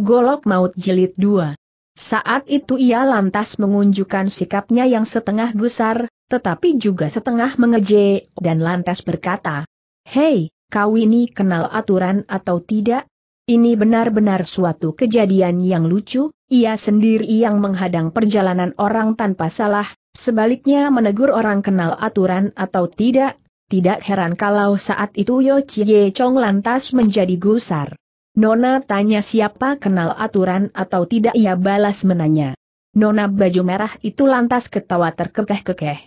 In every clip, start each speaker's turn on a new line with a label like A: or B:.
A: Golok Maut Jelit 2. Saat itu ia lantas mengunjukkan sikapnya yang setengah gusar, tetapi juga setengah mengeje, dan lantas berkata, Hei, kau ini kenal aturan atau tidak? Ini benar-benar suatu kejadian yang lucu, ia sendiri yang menghadang perjalanan orang tanpa salah, sebaliknya menegur orang kenal aturan atau tidak, tidak heran kalau saat itu Yo Chie Chong lantas menjadi gusar. Nona tanya siapa kenal aturan atau tidak ia balas menanya. Nona baju merah itu lantas ketawa terkekeh-kekeh.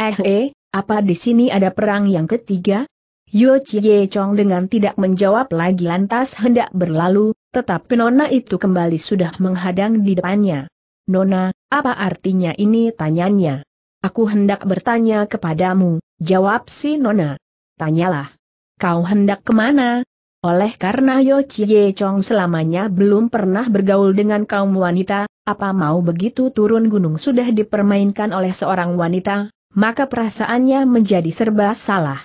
A: Eh eh, apa di sini ada perang yang ketiga? Yo Chie Chong dengan tidak menjawab lagi lantas hendak berlalu, tetapi Nona itu kembali sudah menghadang di depannya. Nona, apa artinya ini tanyanya? Aku hendak bertanya kepadamu, jawab si Nona. Tanyalah. Kau hendak kemana, oleh karena Yo Chie Chong selamanya belum pernah bergaul dengan kaum wanita, apa mau begitu turun gunung sudah dipermainkan oleh seorang wanita, maka perasaannya menjadi serba salah.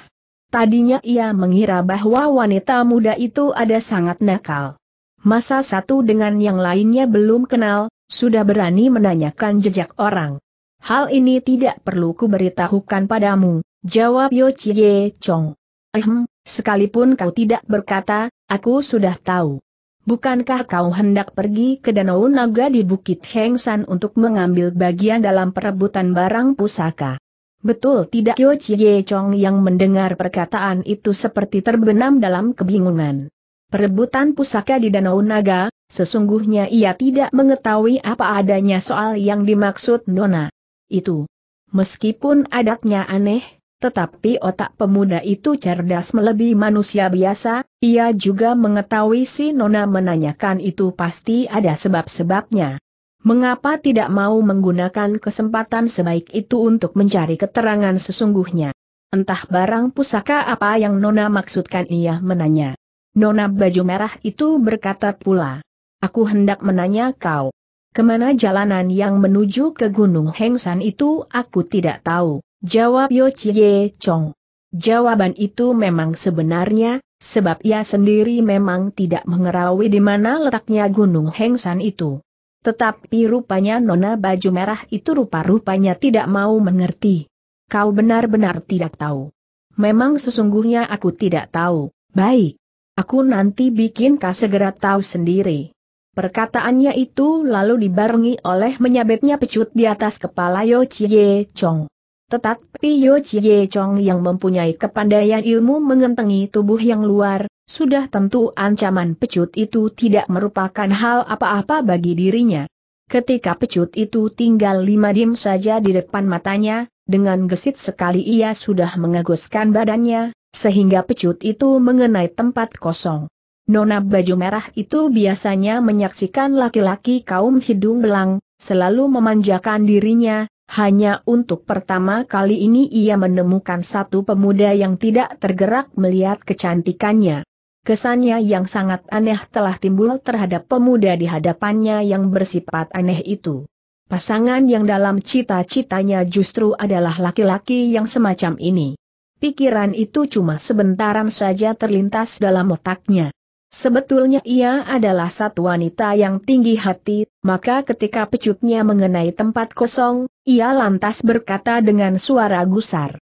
A: Tadinya ia mengira bahwa wanita muda itu ada sangat nakal. Masa satu dengan yang lainnya belum kenal, sudah berani menanyakan jejak orang. Hal ini tidak perlu kuberitahukan padamu, jawab Yo Chie Chong. Ehem, Sekalipun kau tidak berkata, aku sudah tahu. Bukankah kau hendak pergi ke Danau Naga di Bukit Hengsan untuk mengambil bagian dalam perebutan barang pusaka? Betul tidak Yo Chie Chong yang mendengar perkataan itu seperti terbenam dalam kebingungan. Perebutan pusaka di Danau Naga, sesungguhnya ia tidak mengetahui apa adanya soal yang dimaksud Nona. Itu. Meskipun adatnya aneh, tetapi otak pemuda itu cerdas melebihi manusia biasa, ia juga mengetahui si Nona menanyakan itu pasti ada sebab-sebabnya. Mengapa tidak mau menggunakan kesempatan sebaik itu untuk mencari keterangan sesungguhnya? Entah barang pusaka apa yang Nona maksudkan ia menanya. Nona baju merah itu berkata pula. Aku hendak menanya kau. Kemana jalanan yang menuju ke Gunung Hengsan itu aku tidak tahu. Jawab Yo Chie Chong. Jawaban itu memang sebenarnya, sebab ia sendiri memang tidak mengerawi di mana letaknya Gunung Hengsan itu. Tetapi rupanya nona baju merah itu rupa-rupanya tidak mau mengerti. Kau benar-benar tidak tahu. Memang sesungguhnya aku tidak tahu, baik. Aku nanti bikin kau segera tahu sendiri. Perkataannya itu lalu dibarengi oleh menyabetnya pecut di atas kepala Yo Chie Chong. Tetap, Yo Chie Chong yang mempunyai kepandaian ilmu mengentengi tubuh yang luar, sudah tentu ancaman pecut itu tidak merupakan hal apa-apa bagi dirinya. Ketika pecut itu tinggal lima dim saja di depan matanya, dengan gesit sekali ia sudah mengaguskan badannya, sehingga pecut itu mengenai tempat kosong. Nona baju merah itu biasanya menyaksikan laki-laki kaum hidung belang, selalu memanjakan dirinya, hanya untuk pertama kali ini ia menemukan satu pemuda yang tidak tergerak melihat kecantikannya. Kesannya yang sangat aneh telah timbul terhadap pemuda di hadapannya yang bersifat aneh itu. Pasangan yang dalam cita-citanya justru adalah laki-laki yang semacam ini. Pikiran itu cuma sebentaran saja terlintas dalam otaknya. Sebetulnya ia adalah satu wanita yang tinggi hati, maka ketika pecutnya mengenai tempat kosong, ia lantas berkata dengan suara gusar.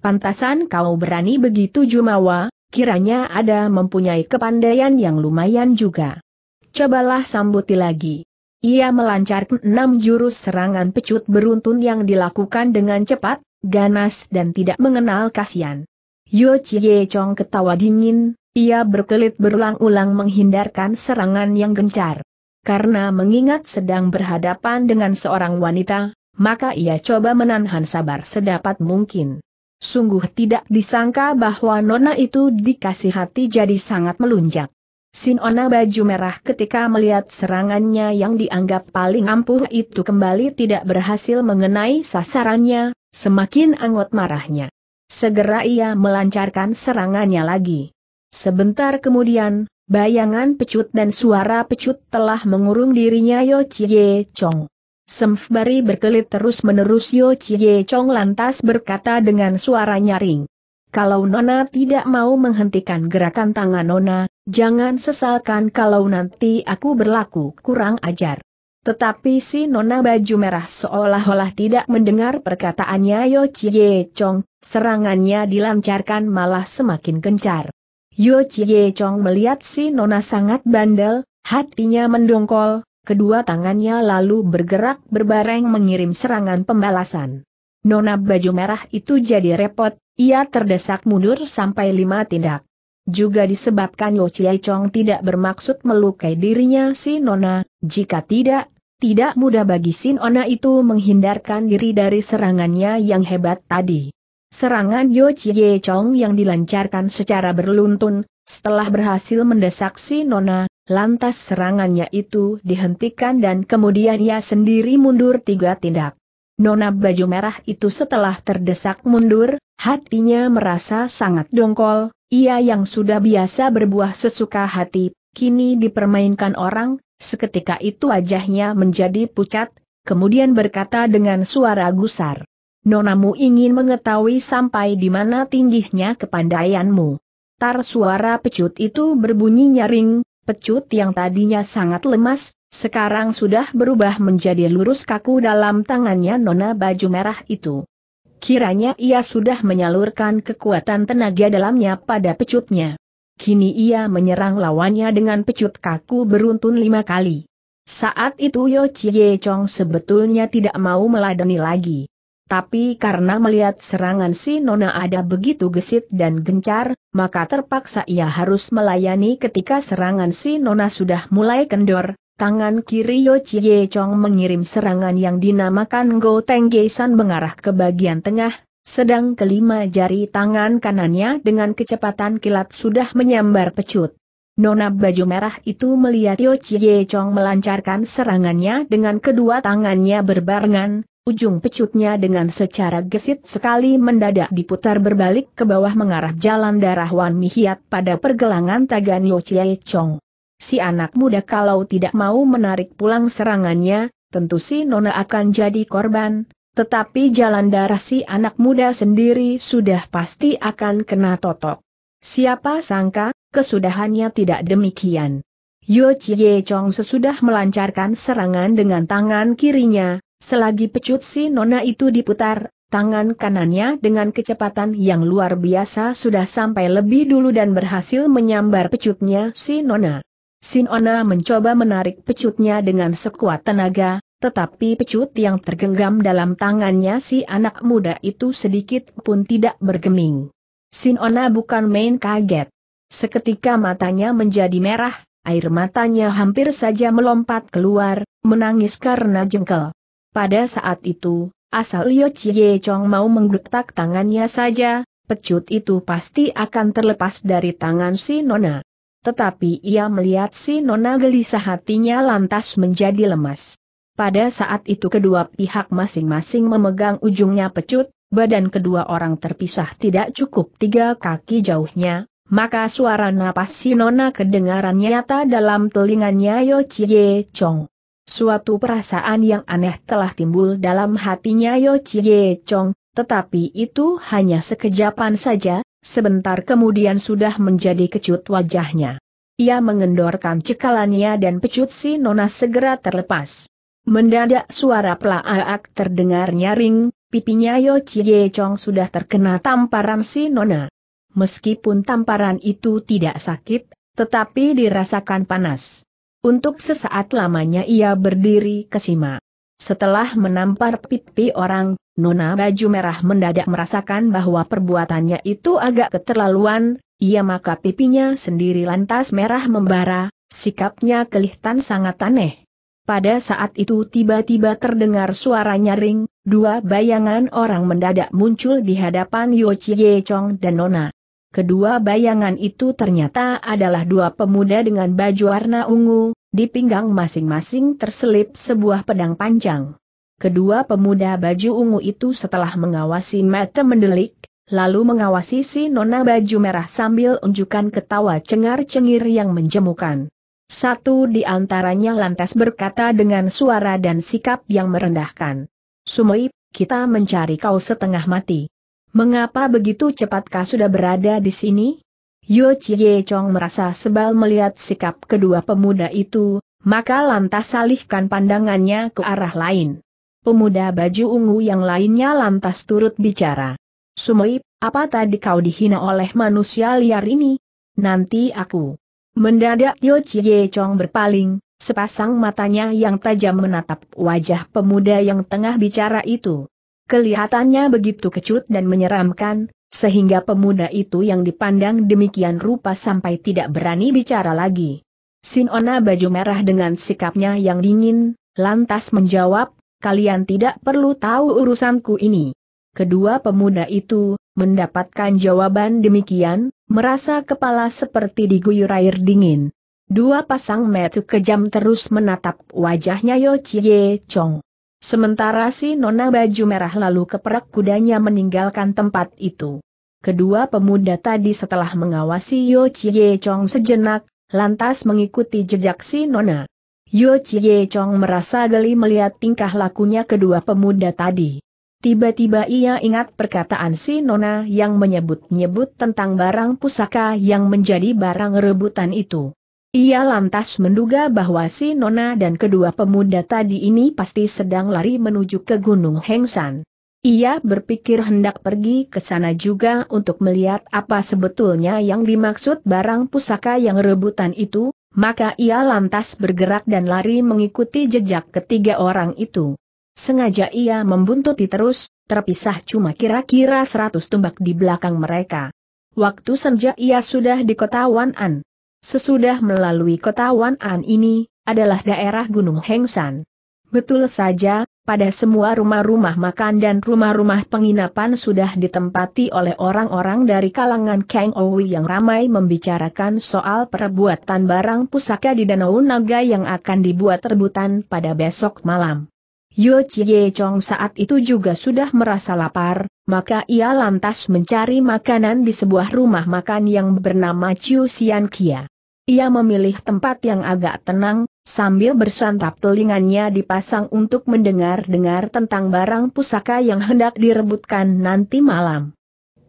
A: Pantasan kau berani begitu Jumawa, kiranya ada mempunyai kepandaian yang lumayan juga. Cobalah sambuti lagi. Ia melancarkan enam jurus serangan pecut beruntun yang dilakukan dengan cepat, ganas dan tidak mengenal kasihan. Yo Chie Chong ketawa dingin, ia berkelit berulang-ulang menghindarkan serangan yang gencar. Karena mengingat sedang berhadapan dengan seorang wanita, maka ia coba menahan sabar sedapat mungkin. Sungguh tidak disangka bahwa Nona itu dikasih hati jadi sangat melunjak. Sinona baju merah ketika melihat serangannya yang dianggap paling ampuh itu kembali tidak berhasil mengenai sasarannya, semakin anggot marahnya. Segera ia melancarkan serangannya lagi. Sebentar kemudian, bayangan pecut dan suara pecut telah mengurung dirinya Yo Chie Chong. Semfbari berkelit terus-menerus Yo Chie Chong lantas berkata dengan suara nyaring. Kalau Nona tidak mau menghentikan gerakan tangan Nona, jangan sesalkan kalau nanti aku berlaku kurang ajar. Tetapi si Nona baju merah seolah-olah tidak mendengar perkataannya Yo Chie Chong, serangannya dilancarkan malah semakin gencar. Yo Chie Chong melihat si Nona sangat bandel, hatinya mendongkol, Kedua tangannya lalu bergerak berbareng mengirim serangan pembalasan. Nona baju merah itu jadi repot, ia terdesak mundur sampai lima tindak. Juga disebabkan Yo Chiai Chong tidak bermaksud melukai dirinya si Nona, jika tidak, tidak mudah bagi si Nona itu menghindarkan diri dari serangannya yang hebat tadi. Serangan Yo Chiai Chong yang dilancarkan secara berluntun, setelah berhasil mendesak si Nona, lantas serangannya itu dihentikan dan kemudian ia sendiri mundur tiga tindak. Nona baju merah itu setelah terdesak mundur, hatinya merasa sangat dongkol, ia yang sudah biasa berbuah sesuka hati, kini dipermainkan orang, seketika itu wajahnya menjadi pucat, kemudian berkata dengan suara gusar. Nonamu ingin mengetahui sampai di mana tingginya kepandaianmu. Tar suara pecut itu berbunyi nyaring, Pecut yang tadinya sangat lemas, sekarang sudah berubah menjadi lurus kaku dalam tangannya nona baju merah itu. Kiranya ia sudah menyalurkan kekuatan tenaga dalamnya pada pecutnya. Kini ia menyerang lawannya dengan pecut kaku beruntun lima kali. Saat itu Yo Chie Chong sebetulnya tidak mau meladeni lagi. Tapi karena melihat serangan si Nona ada begitu gesit dan gencar, maka terpaksa ia harus melayani ketika serangan si Nona sudah mulai kendor, tangan kiri Yo Chie Chong mengirim serangan yang dinamakan Go San mengarah ke bagian tengah, sedang kelima jari tangan kanannya dengan kecepatan kilat sudah menyambar pecut. Nona baju merah itu melihat Yo Chie Chong melancarkan serangannya dengan kedua tangannya berbarengan, Ujung pecutnya dengan secara gesit sekali mendadak diputar berbalik ke bawah mengarah jalan darah Wan Mihiat pada pergelangan Tagan Yo Chie Chong. Si anak muda kalau tidak mau menarik pulang serangannya, tentu si Nona akan jadi korban, tetapi jalan darah si anak muda sendiri sudah pasti akan kena totok. Siapa sangka, kesudahannya tidak demikian. Yo Chie Chong sesudah melancarkan serangan dengan tangan kirinya, Selagi pecut si nona itu diputar, tangan kanannya dengan kecepatan yang luar biasa sudah sampai lebih dulu dan berhasil menyambar pecutnya si nona. Si nona mencoba menarik pecutnya dengan sekuat tenaga, tetapi pecut yang tergenggam dalam tangannya si anak muda itu sedikit pun tidak bergeming. Si nona bukan main kaget. Seketika matanya menjadi merah, air matanya hampir saja melompat keluar, menangis karena jengkel. Pada saat itu, asal Liu Chie Chong mau menggeletak tangannya saja, pecut itu pasti akan terlepas dari tangan si Nona. Tetapi ia melihat si Nona gelisah hatinya lantas menjadi lemas. Pada saat itu kedua pihak masing-masing memegang ujungnya pecut, badan kedua orang terpisah tidak cukup tiga kaki jauhnya, maka suara napas si Nona kedengaran nyata dalam telinganya Yo Chie Chong. Suatu perasaan yang aneh telah timbul dalam hatinya Yo Chie Chong, tetapi itu hanya sekejapan saja, sebentar kemudian sudah menjadi kecut wajahnya. Ia mengendorkan cekalannya dan pecut si Nona segera terlepas. Mendadak suara pelaak terdengar nyaring, pipinya Yo Chie Chong sudah terkena tamparan si Nona. Meskipun tamparan itu tidak sakit, tetapi dirasakan panas. Untuk sesaat lamanya ia berdiri kesima. Setelah menampar pipi orang, Nona baju merah mendadak merasakan bahwa perbuatannya itu agak keterlaluan, ia maka pipinya sendiri lantas merah membara, sikapnya kelihatan sangat aneh. Pada saat itu tiba-tiba terdengar suara nyaring, dua bayangan orang mendadak muncul di hadapan Yo Chie Chong dan Nona. Kedua bayangan itu ternyata adalah dua pemuda dengan baju warna ungu, di pinggang masing-masing terselip sebuah pedang panjang. Kedua pemuda baju ungu itu setelah mengawasi mata mendelik, lalu mengawasi si nona baju merah sambil unjukkan ketawa cengar-cengir yang menjemukan. Satu di antaranya lantas berkata dengan suara dan sikap yang merendahkan. Sumoi, kita mencari kau setengah mati. Mengapa begitu cepatkah sudah berada di sini? Yo Chie Chong merasa sebal melihat sikap kedua pemuda itu, maka lantas salihkan pandangannya ke arah lain. Pemuda baju ungu yang lainnya lantas turut bicara. Sumoi, apa tadi kau dihina oleh manusia liar ini? Nanti aku. Mendadak Yo Chie Chong berpaling, sepasang matanya yang tajam menatap wajah pemuda yang tengah bicara itu. Kelihatannya begitu kecut dan menyeramkan, sehingga pemuda itu yang dipandang demikian rupa sampai tidak berani bicara lagi. Sinona baju merah dengan sikapnya yang dingin, lantas menjawab, kalian tidak perlu tahu urusanku ini. Kedua pemuda itu, mendapatkan jawaban demikian, merasa kepala seperti diguyur air dingin. Dua pasang mata kejam terus menatap wajahnya Yo Chie Chong. Sementara si nona baju merah lalu keperak kudanya meninggalkan tempat itu. Kedua pemuda tadi setelah mengawasi Yo Chie Chong sejenak, lantas mengikuti jejak si nona. Yo Chie Chong merasa geli melihat tingkah lakunya kedua pemuda tadi. Tiba-tiba ia ingat perkataan si Nona yang menyebut-nyebut tentang barang pusaka yang menjadi barang rebutan itu. Ia lantas menduga bahwa si Nona dan kedua pemuda tadi ini pasti sedang lari menuju ke Gunung Hengsan. Ia berpikir hendak pergi ke sana juga untuk melihat apa sebetulnya yang dimaksud barang pusaka yang rebutan itu, maka ia lantas bergerak dan lari mengikuti jejak ketiga orang itu. Sengaja ia membuntuti terus, terpisah cuma kira-kira seratus tumbak di belakang mereka. Waktu senja ia sudah di kota Wan'an sesudah melalui kota Wan'an ini, adalah daerah Gunung Hengsan. Betul saja, pada semua rumah-rumah makan dan rumah-rumah penginapan sudah ditempati oleh orang-orang dari kalangan Kang Owi yang ramai membicarakan soal perbuatan barang pusaka di Danau Naga yang akan dibuat rebutan pada besok malam. Yo Chie Chong saat itu juga sudah merasa lapar, maka ia lantas mencari makanan di sebuah rumah makan yang bernama Chiu Sian Kia. Ia memilih tempat yang agak tenang, sambil bersantap telinganya dipasang untuk mendengar-dengar tentang barang pusaka yang hendak direbutkan nanti malam.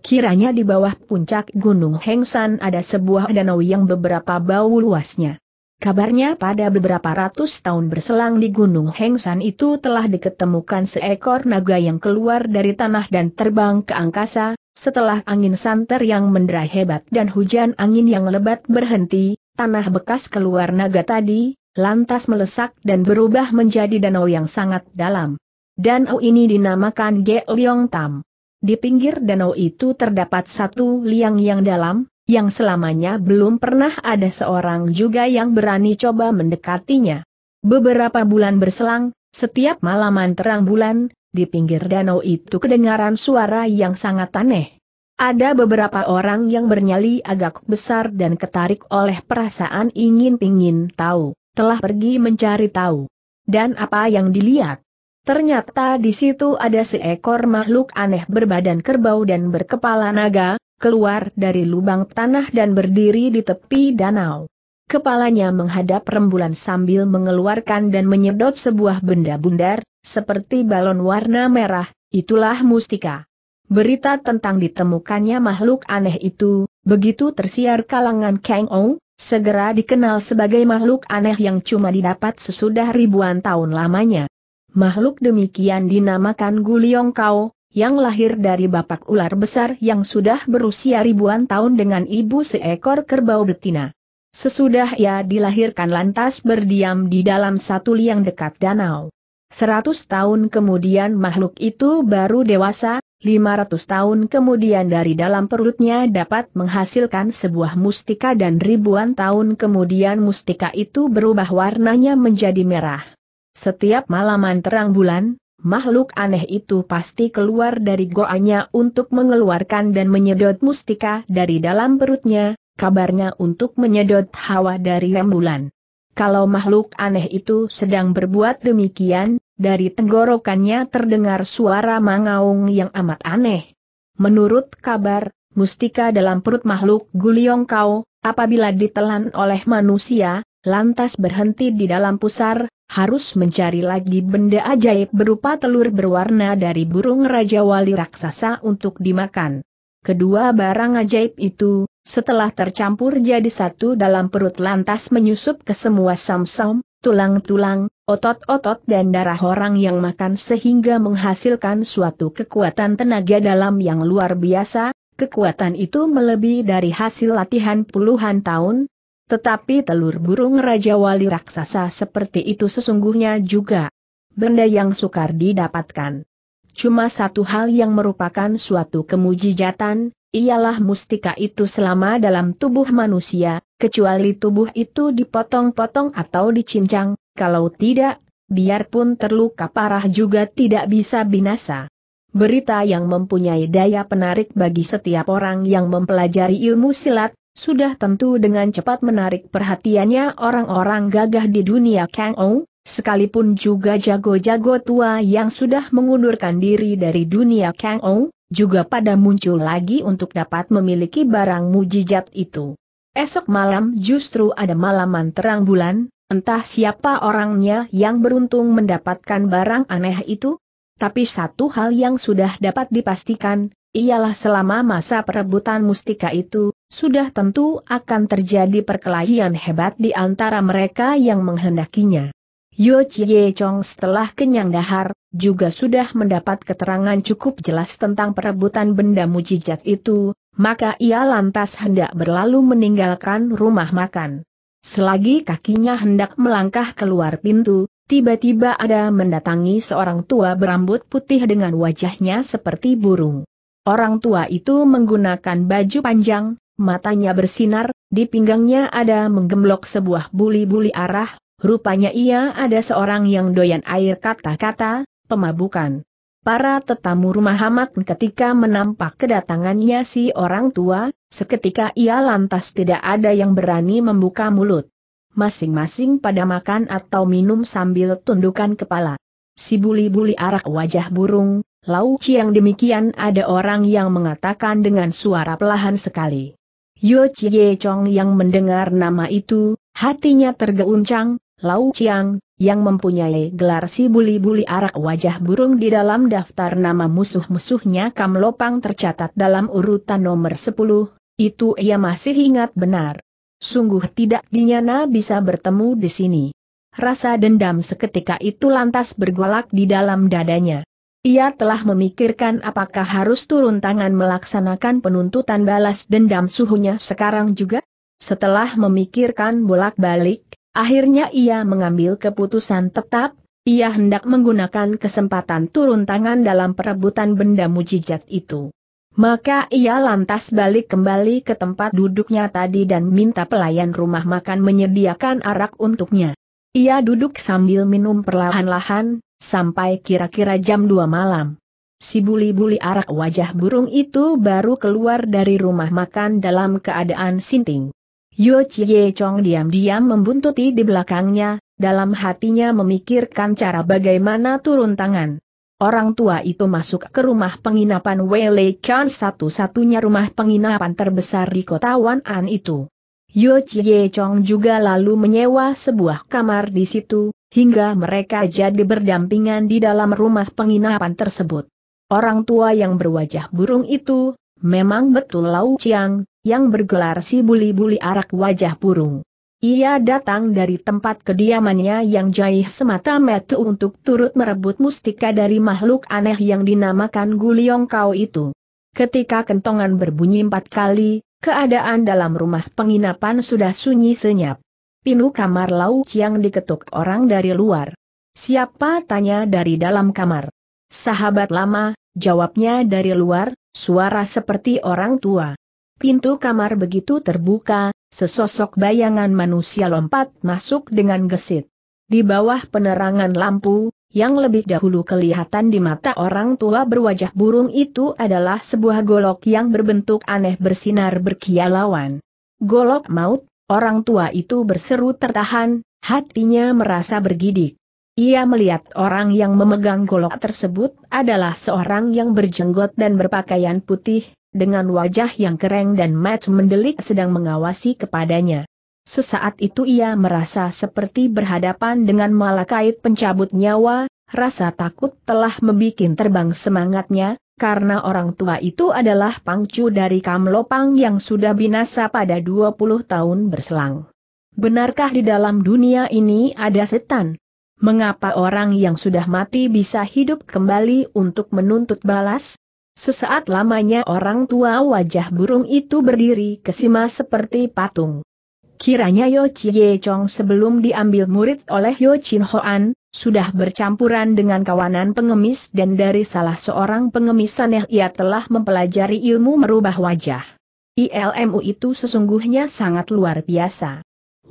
A: Kiranya di bawah puncak Gunung Hengsan ada sebuah danau yang beberapa bau luasnya. Kabarnya pada beberapa ratus tahun berselang di Gunung Hengsan itu telah diketemukan seekor naga yang keluar dari tanah dan terbang ke angkasa, setelah angin santer yang mendera hebat dan hujan angin yang lebat berhenti, tanah bekas keluar naga tadi, lantas melesak dan berubah menjadi danau yang sangat dalam. Danau ini dinamakan Geolyong Tam. Di pinggir danau itu terdapat satu liang yang dalam, yang selamanya belum pernah ada seorang juga yang berani coba mendekatinya. Beberapa bulan berselang, setiap malaman terang bulan, di pinggir danau itu kedengaran suara yang sangat aneh. Ada beberapa orang yang bernyali agak besar dan ketarik oleh perasaan ingin-pingin tahu, telah pergi mencari tahu. Dan apa yang dilihat? Ternyata di situ ada seekor makhluk aneh berbadan kerbau dan berkepala naga, keluar dari lubang tanah dan berdiri di tepi danau. Kepalanya menghadap rembulan sambil mengeluarkan dan menyedot sebuah benda bundar, seperti balon warna merah, itulah mustika. Berita tentang ditemukannya makhluk aneh itu, begitu tersiar kalangan Kang Ong, segera dikenal sebagai makhluk aneh yang cuma didapat sesudah ribuan tahun lamanya. Makhluk demikian dinamakan Guliong Kau, yang lahir dari bapak ular besar yang sudah berusia ribuan tahun dengan ibu seekor kerbau betina. Sesudah ia dilahirkan lantas berdiam di dalam satu liang dekat danau. Seratus tahun kemudian makhluk itu baru dewasa, 500 tahun kemudian dari dalam perutnya dapat menghasilkan sebuah mustika dan ribuan tahun kemudian mustika itu berubah warnanya menjadi merah. Setiap malaman terang bulan, makhluk aneh itu pasti keluar dari goanya untuk mengeluarkan dan menyedot mustika dari dalam perutnya, kabarnya untuk menyedot hawa dari rembulan. Kalau makhluk aneh itu sedang berbuat demikian, dari tenggorokannya terdengar suara mangaung yang amat aneh. Menurut kabar, mustika dalam perut makhluk guliong kau, apabila ditelan oleh manusia, lantas berhenti di dalam pusar, harus mencari lagi benda ajaib berupa telur berwarna dari burung Raja Wali Raksasa untuk dimakan. Kedua barang ajaib itu, setelah tercampur jadi satu dalam perut lantas menyusup ke semua samsam, tulang-tulang, otot-otot dan darah orang yang makan sehingga menghasilkan suatu kekuatan tenaga dalam yang luar biasa, kekuatan itu melebihi dari hasil latihan puluhan tahun, tetapi telur burung Raja Wali Raksasa seperti itu sesungguhnya juga benda yang sukar didapatkan. Cuma satu hal yang merupakan suatu kemujijatan, ialah mustika itu selama dalam tubuh manusia, kecuali tubuh itu dipotong-potong atau dicincang, kalau tidak, biarpun terluka parah juga tidak bisa binasa. Berita yang mempunyai daya penarik bagi setiap orang yang mempelajari ilmu silat, sudah tentu dengan cepat menarik perhatiannya orang-orang gagah di dunia Kang Ong, Sekalipun juga jago-jago tua yang sudah mengundurkan diri dari dunia Kang Ou, juga pada muncul lagi untuk dapat memiliki barang mujizat itu. Esok malam justru ada malaman terang bulan, entah siapa orangnya yang beruntung mendapatkan barang aneh itu, tapi satu hal yang sudah dapat dipastikan, ialah selama masa perebutan mustika itu, sudah tentu akan terjadi perkelahian hebat di antara mereka yang menghendakinya. Yo Chie Chong setelah kenyang dahar, juga sudah mendapat keterangan cukup jelas tentang perebutan benda mujijat itu, maka ia lantas hendak berlalu meninggalkan rumah makan. Selagi kakinya hendak melangkah keluar pintu, tiba-tiba ada mendatangi seorang tua berambut putih dengan wajahnya seperti burung. Orang tua itu menggunakan baju panjang, matanya bersinar, di pinggangnya ada menggemblok sebuah buli-buli arah, Rupanya ia ada seorang yang doyan air kata-kata, pemabukan. Para tetamu rumah Hamad ketika menampak kedatangannya si orang tua, seketika ia lantas tidak ada yang berani membuka mulut. Masing-masing pada makan atau minum sambil tundukan kepala. Si buli-buli arak wajah burung, lau yang demikian ada orang yang mengatakan dengan suara pelahan sekali. Yo Chie Chong yang mendengar nama itu, hatinya tergeuncang, Lau Chiang, yang mempunyai gelar si buli-buli arak wajah burung di dalam daftar nama musuh-musuhnya Kam Lopang tercatat dalam urutan nomor 10, itu ia masih ingat benar. Sungguh tidak dinyana bisa bertemu di sini. Rasa dendam seketika itu lantas bergolak di dalam dadanya. Ia telah memikirkan apakah harus turun tangan melaksanakan penuntutan balas dendam suhunya sekarang juga? Setelah memikirkan bolak-balik, Akhirnya ia mengambil keputusan tetap, ia hendak menggunakan kesempatan turun tangan dalam perebutan benda mujijat itu. Maka ia lantas balik kembali ke tempat duduknya tadi dan minta pelayan rumah makan menyediakan arak untuknya. Ia duduk sambil minum perlahan-lahan, sampai kira-kira jam 2 malam. Si buli-buli arak wajah burung itu baru keluar dari rumah makan dalam keadaan sinting. Yo Chie Chong diam-diam membuntuti di belakangnya, dalam hatinya memikirkan cara bagaimana turun tangan. Orang tua itu masuk ke rumah penginapan Wei Chan satu-satunya rumah penginapan terbesar di kota Wan An itu. Yo Chie Chong juga lalu menyewa sebuah kamar di situ, hingga mereka jadi berdampingan di dalam rumah penginapan tersebut. Orang tua yang berwajah burung itu, Memang betul Lau Chiang, yang bergelar si buli-buli arak wajah burung. Ia datang dari tempat kediamannya yang jaih semata metu untuk turut merebut mustika dari makhluk aneh yang dinamakan Guliong Kau itu. Ketika kentongan berbunyi empat kali, keadaan dalam rumah penginapan sudah sunyi senyap. Pinu kamar Lau Chiang diketuk orang dari luar. Siapa tanya dari dalam kamar? Sahabat lama, Jawabnya dari luar, suara seperti orang tua. Pintu kamar begitu terbuka, sesosok bayangan manusia lompat masuk dengan gesit. Di bawah penerangan lampu, yang lebih dahulu kelihatan di mata orang tua berwajah burung itu adalah sebuah golok yang berbentuk aneh bersinar berkialawan. Golok maut, orang tua itu berseru tertahan, hatinya merasa bergidik. Ia melihat orang yang memegang golok tersebut adalah seorang yang berjenggot dan berpakaian putih, dengan wajah yang kering dan match mendelik sedang mengawasi kepadanya. Sesaat itu ia merasa seperti berhadapan dengan malakait pencabut nyawa, rasa takut telah membuat terbang semangatnya, karena orang tua itu adalah pangcu dari Kamlopang yang sudah binasa pada 20 tahun berselang. Benarkah di dalam dunia ini ada setan? Mengapa orang yang sudah mati bisa hidup kembali untuk menuntut balas? Sesaat lamanya orang tua wajah burung itu berdiri kesima seperti patung. Kiranya Yo Chie Chong sebelum diambil murid oleh Yo Chin Hoan, sudah bercampuran dengan kawanan pengemis dan dari salah seorang pengemis aneh ia telah mempelajari ilmu merubah wajah. ILMU itu sesungguhnya sangat luar biasa.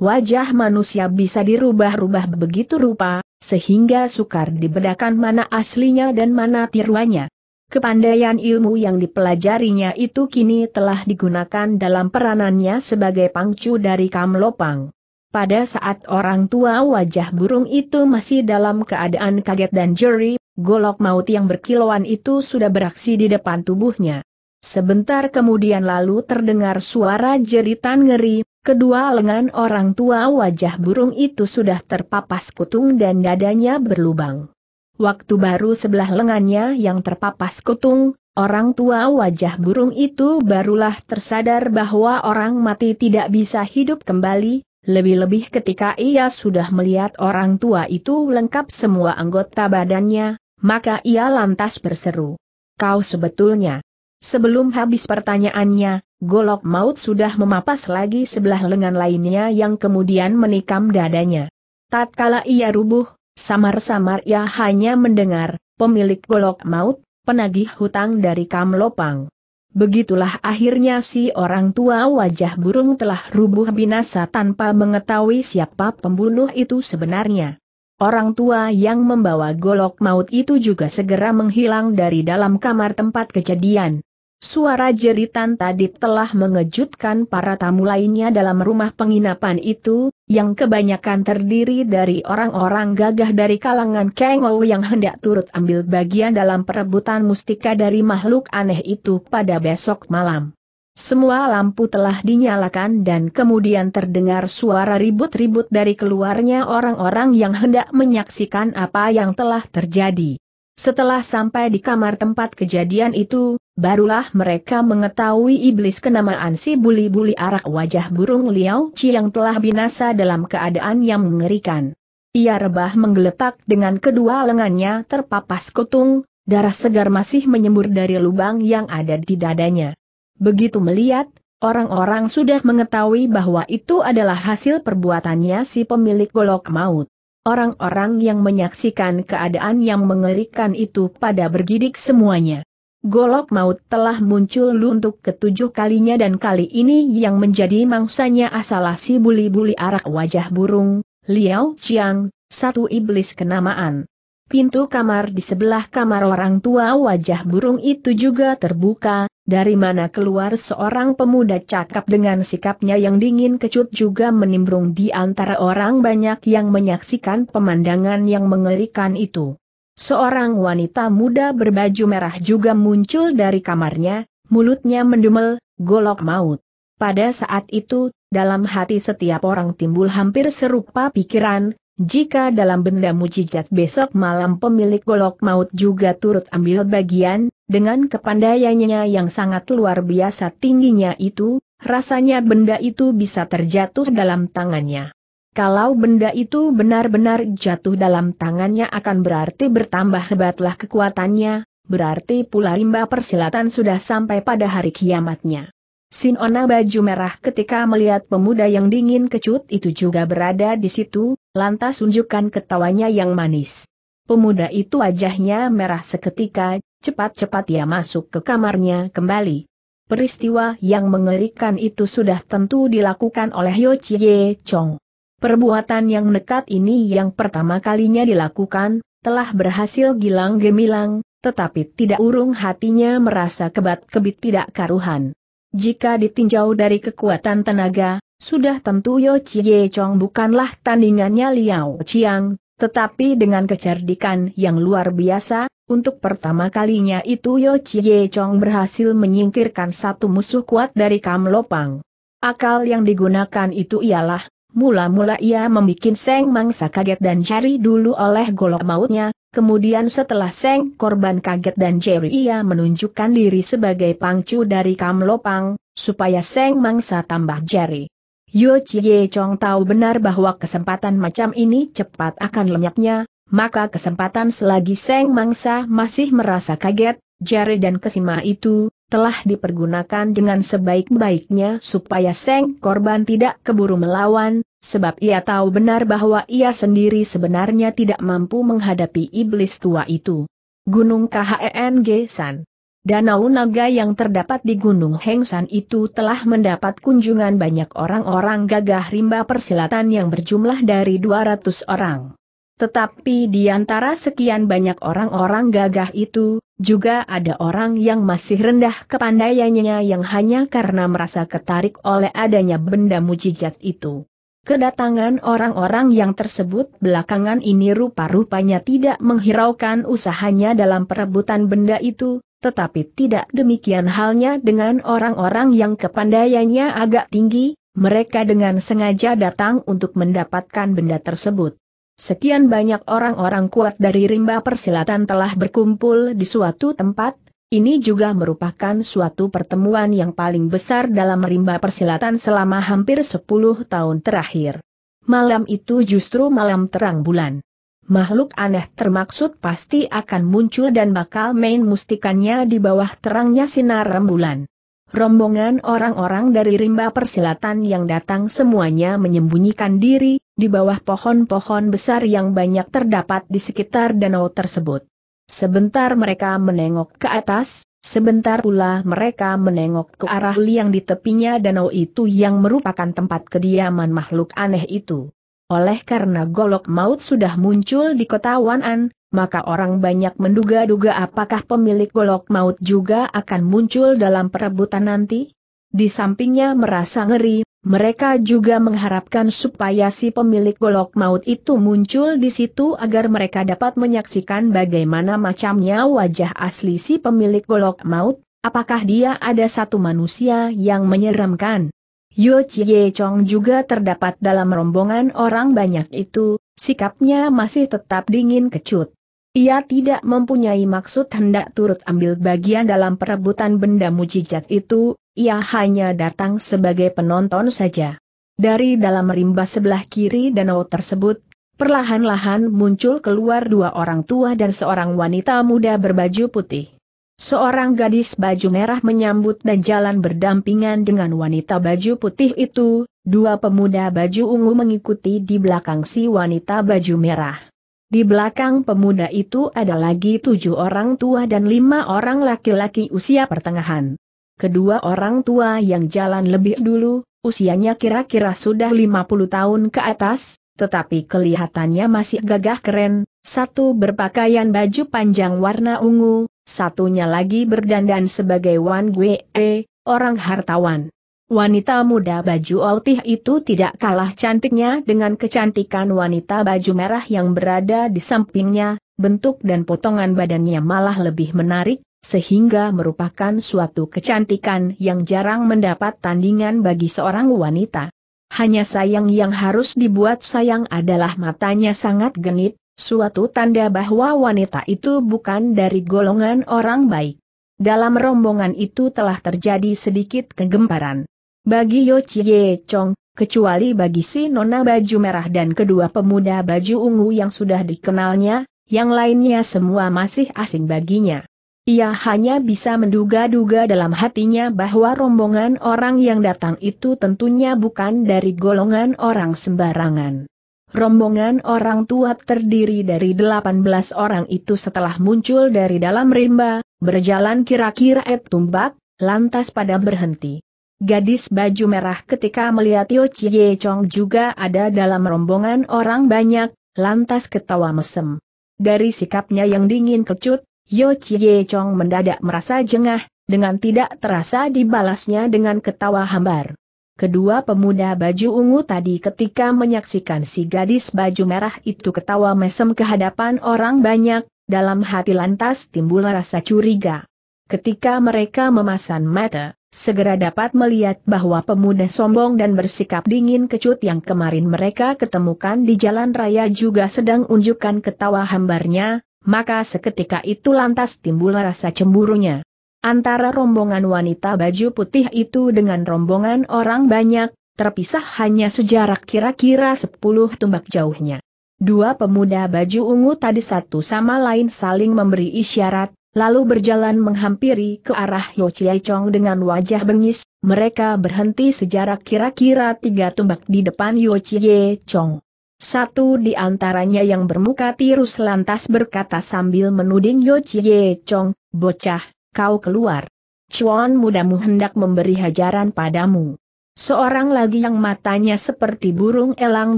A: Wajah manusia bisa dirubah-rubah begitu rupa, sehingga sukar dibedakan mana aslinya dan mana tiruannya. Kepandaian ilmu yang dipelajarinya itu kini telah digunakan dalam peranannya sebagai pangcu dari Kamlopang. Pada saat orang tua wajah burung itu masih dalam keadaan kaget dan jeri, golok maut yang berkilauan itu sudah beraksi di depan tubuhnya. Sebentar kemudian lalu terdengar suara jeritan ngeri, Kedua lengan orang tua wajah burung itu sudah terpapas kutung dan dadanya berlubang. Waktu baru sebelah lengannya yang terpapas kutung, orang tua wajah burung itu barulah tersadar bahwa orang mati tidak bisa hidup kembali, lebih-lebih ketika ia sudah melihat orang tua itu lengkap semua anggota badannya, maka ia lantas berseru. Kau sebetulnya. Sebelum habis pertanyaannya, golok maut sudah memapas lagi sebelah lengan lainnya yang kemudian menikam dadanya. Tatkala ia rubuh, samar-samar ia hanya mendengar, pemilik golok maut, penagih hutang dari Kamlopang. Begitulah akhirnya si orang tua wajah burung telah rubuh binasa tanpa mengetahui siapa pembunuh itu sebenarnya. Orang tua yang membawa golok maut itu juga segera menghilang dari dalam kamar tempat kejadian. Suara jeritan tadi telah mengejutkan para tamu lainnya dalam rumah penginapan itu, yang kebanyakan terdiri dari orang-orang gagah dari kalangan Kengo yang hendak turut ambil bagian dalam perebutan mustika dari makhluk aneh itu pada besok malam. Semua lampu telah dinyalakan dan kemudian terdengar suara ribut-ribut dari keluarnya orang-orang yang hendak menyaksikan apa yang telah terjadi. Setelah sampai di kamar tempat kejadian itu, barulah mereka mengetahui iblis kenamaan si buli-buli arak wajah burung liau Ci yang telah binasa dalam keadaan yang mengerikan. Ia rebah menggeletak dengan kedua lengannya terpapas kutung, darah segar masih menyembur dari lubang yang ada di dadanya. Begitu melihat, orang-orang sudah mengetahui bahwa itu adalah hasil perbuatannya si pemilik golok maut. Orang-orang yang menyaksikan keadaan yang mengerikan itu pada bergidik semuanya. Golok maut telah muncul untuk ketujuh kalinya dan kali ini yang menjadi mangsanya asalah si buli-buli arak wajah burung, Liao Chiang, satu iblis kenamaan. Pintu kamar di sebelah kamar orang tua wajah burung itu juga terbuka, dari mana keluar seorang pemuda cakap dengan sikapnya yang dingin kecut juga menimbrung di antara orang banyak yang menyaksikan pemandangan yang mengerikan itu. Seorang wanita muda berbaju merah juga muncul dari kamarnya, mulutnya mendumel, golok maut. Pada saat itu, dalam hati setiap orang timbul hampir serupa pikiran, jika dalam benda mujijat besok malam pemilik golok maut juga turut ambil bagian, dengan kepandaiannya yang sangat luar biasa tingginya itu, rasanya benda itu bisa terjatuh dalam tangannya. Kalau benda itu benar-benar jatuh dalam tangannya akan berarti bertambah hebatlah kekuatannya, berarti pula rimba persilatan sudah sampai pada hari kiamatnya. Sinona baju merah ketika melihat pemuda yang dingin kecut itu juga berada di situ, lantas unjukkan ketawanya yang manis. Pemuda itu wajahnya merah seketika, Cepat-cepat ia masuk ke kamarnya kembali. Peristiwa yang mengerikan itu sudah tentu dilakukan oleh Yo Chie Chong. Perbuatan yang nekat ini yang pertama kalinya dilakukan, telah berhasil gilang gemilang, tetapi tidak urung hatinya merasa kebat-kebit tidak karuhan. Jika ditinjau dari kekuatan tenaga, sudah tentu Yo Chie Chong bukanlah tandingannya Liao Chiang, tetapi dengan kecerdikan yang luar biasa, untuk pertama kalinya itu Yo Chie Chong berhasil menyingkirkan satu musuh kuat dari Kam Lopang. Akal yang digunakan itu ialah, mula-mula ia membuat Seng Mangsa kaget dan cari dulu oleh golok mautnya, kemudian setelah Seng korban kaget dan ceri ia menunjukkan diri sebagai pangcu dari Kam Lopang, supaya Seng Mangsa tambah jari. Yo Chie Chong tahu benar bahwa kesempatan macam ini cepat akan lenyapnya, maka kesempatan selagi Seng Mangsa masih merasa kaget, jari dan kesima itu, telah dipergunakan dengan sebaik-baiknya supaya Seng korban tidak keburu melawan, sebab ia tahu benar bahwa ia sendiri sebenarnya tidak mampu menghadapi iblis tua itu. Gunung KHENG San Danau Naga yang terdapat di Gunung Hengsan itu telah mendapat kunjungan banyak orang-orang gagah rimba persilatan yang berjumlah dari 200 orang. Tetapi di antara sekian banyak orang-orang gagah itu, juga ada orang yang masih rendah kepandaiannya yang hanya karena merasa ketarik oleh adanya benda mujijat itu. Kedatangan orang-orang yang tersebut belakangan ini rupa-rupanya tidak menghiraukan usahanya dalam perebutan benda itu, tetapi tidak demikian halnya dengan orang-orang yang kepandaiannya agak tinggi, mereka dengan sengaja datang untuk mendapatkan benda tersebut. Sekian banyak orang-orang kuat dari rimba persilatan telah berkumpul di suatu tempat, ini juga merupakan suatu pertemuan yang paling besar dalam rimba persilatan selama hampir 10 tahun terakhir. Malam itu justru malam terang bulan makhluk aneh termaksud pasti akan muncul dan bakal main mustikannya di bawah terangnya sinar rembulan. Rombongan orang-orang dari rimba persilatan yang datang semuanya menyembunyikan diri, di bawah pohon-pohon besar yang banyak terdapat di sekitar danau tersebut. Sebentar mereka menengok ke atas, sebentar pula mereka menengok ke arah liang di tepinya danau itu yang merupakan tempat kediaman makhluk aneh itu. Oleh karena golok maut sudah muncul di kota Wanan, maka orang banyak menduga-duga apakah pemilik golok maut juga akan muncul dalam perebutan nanti? Di sampingnya merasa ngeri, mereka juga mengharapkan supaya si pemilik golok maut itu muncul di situ agar mereka dapat menyaksikan bagaimana macamnya wajah asli si pemilik golok maut, apakah dia ada satu manusia yang menyeramkan. Yo Chie Chong juga terdapat dalam rombongan orang banyak itu, sikapnya masih tetap dingin kecut. Ia tidak mempunyai maksud hendak turut ambil bagian dalam perebutan benda mujijat itu, ia hanya datang sebagai penonton saja. Dari dalam rimba sebelah kiri danau tersebut, perlahan-lahan muncul keluar dua orang tua dan seorang wanita muda berbaju putih. Seorang gadis baju merah menyambut dan jalan berdampingan dengan wanita baju putih itu, dua pemuda baju ungu mengikuti di belakang si wanita baju merah. Di belakang pemuda itu ada lagi tujuh orang tua dan lima orang laki-laki usia pertengahan. Kedua orang tua yang jalan lebih dulu, usianya kira-kira sudah 50 tahun ke atas, tetapi kelihatannya masih gagah keren, satu berpakaian baju panjang warna ungu, Satunya lagi berdandan sebagai Wan Gue, eh, orang hartawan. Wanita muda baju outih itu tidak kalah cantiknya dengan kecantikan wanita baju merah yang berada di sampingnya, bentuk dan potongan badannya malah lebih menarik, sehingga merupakan suatu kecantikan yang jarang mendapat tandingan bagi seorang wanita. Hanya sayang yang harus dibuat sayang adalah matanya sangat genit, Suatu tanda bahwa wanita itu bukan dari golongan orang baik. Dalam rombongan itu telah terjadi sedikit kegemparan. Bagi Yo Chie Chong, kecuali bagi si nona baju merah dan kedua pemuda baju ungu yang sudah dikenalnya, yang lainnya semua masih asing baginya. Ia hanya bisa menduga-duga dalam hatinya bahwa rombongan orang yang datang itu tentunya bukan dari golongan orang sembarangan. Rombongan orang tua terdiri dari 18 orang itu setelah muncul dari dalam rimba, berjalan kira-kira et tumbak, lantas pada berhenti. Gadis baju merah ketika melihat Yo Chie Chong juga ada dalam rombongan orang banyak, lantas ketawa mesem. Dari sikapnya yang dingin kecut, Yo Chie Chong mendadak merasa jengah, dengan tidak terasa dibalasnya dengan ketawa hambar. Kedua pemuda baju ungu tadi ketika menyaksikan si gadis baju merah itu ketawa mesem ke hadapan orang banyak, dalam hati lantas timbul rasa curiga. Ketika mereka memasan mata, segera dapat melihat bahwa pemuda sombong dan bersikap dingin kecut yang kemarin mereka ketemukan di jalan raya juga sedang unjukkan ketawa hambarnya, maka seketika itu lantas timbul rasa cemburunya. Antara rombongan wanita baju putih itu dengan rombongan orang banyak, terpisah hanya sejarak kira-kira sepuluh tumbak jauhnya. Dua pemuda baju ungu tadi satu sama lain saling memberi isyarat, lalu berjalan menghampiri ke arah Yo Chiai Chong dengan wajah bengis, mereka berhenti sejarak kira-kira tiga tumbak di depan Yo Chiai Chong. Satu di antaranya yang bermuka tirus lantas berkata sambil menuding Yo Chiai Chong, bocah, kau keluar. Cuan mudamu hendak memberi hajaran padamu. Seorang lagi yang matanya seperti burung elang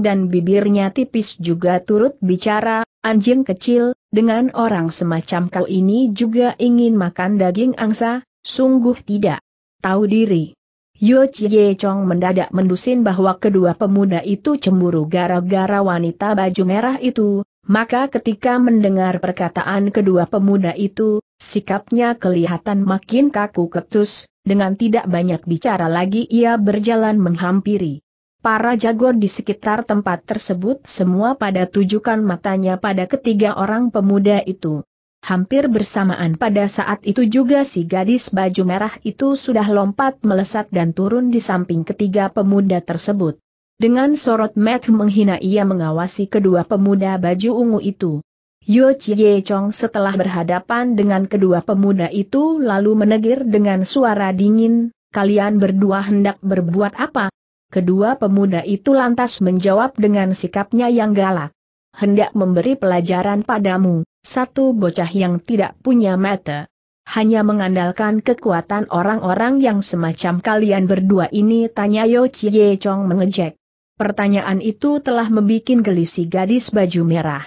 A: dan bibirnya tipis juga turut bicara, anjing kecil, dengan orang semacam kau ini juga ingin makan daging angsa, sungguh tidak. Tahu diri. Yo Chie Chong mendadak mendusin bahwa kedua pemuda itu cemburu gara-gara wanita baju merah itu, maka ketika mendengar perkataan kedua pemuda itu, Sikapnya kelihatan makin kaku ketus, dengan tidak banyak bicara lagi ia berjalan menghampiri. Para jago di sekitar tempat tersebut semua pada tujukan matanya pada ketiga orang pemuda itu. Hampir bersamaan pada saat itu juga si gadis baju merah itu sudah lompat melesat dan turun di samping ketiga pemuda tersebut. Dengan sorot mat menghina ia mengawasi kedua pemuda baju ungu itu. Yo Chie Chong setelah berhadapan dengan kedua pemuda itu lalu menegir dengan suara dingin, kalian berdua hendak berbuat apa? Kedua pemuda itu lantas menjawab dengan sikapnya yang galak. Hendak memberi pelajaran padamu, satu bocah yang tidak punya mata hanya mengandalkan kekuatan orang-orang yang semacam kalian berdua ini tanya Yo Chie Chong mengejek. Pertanyaan itu telah membuat gelisih gadis baju merah.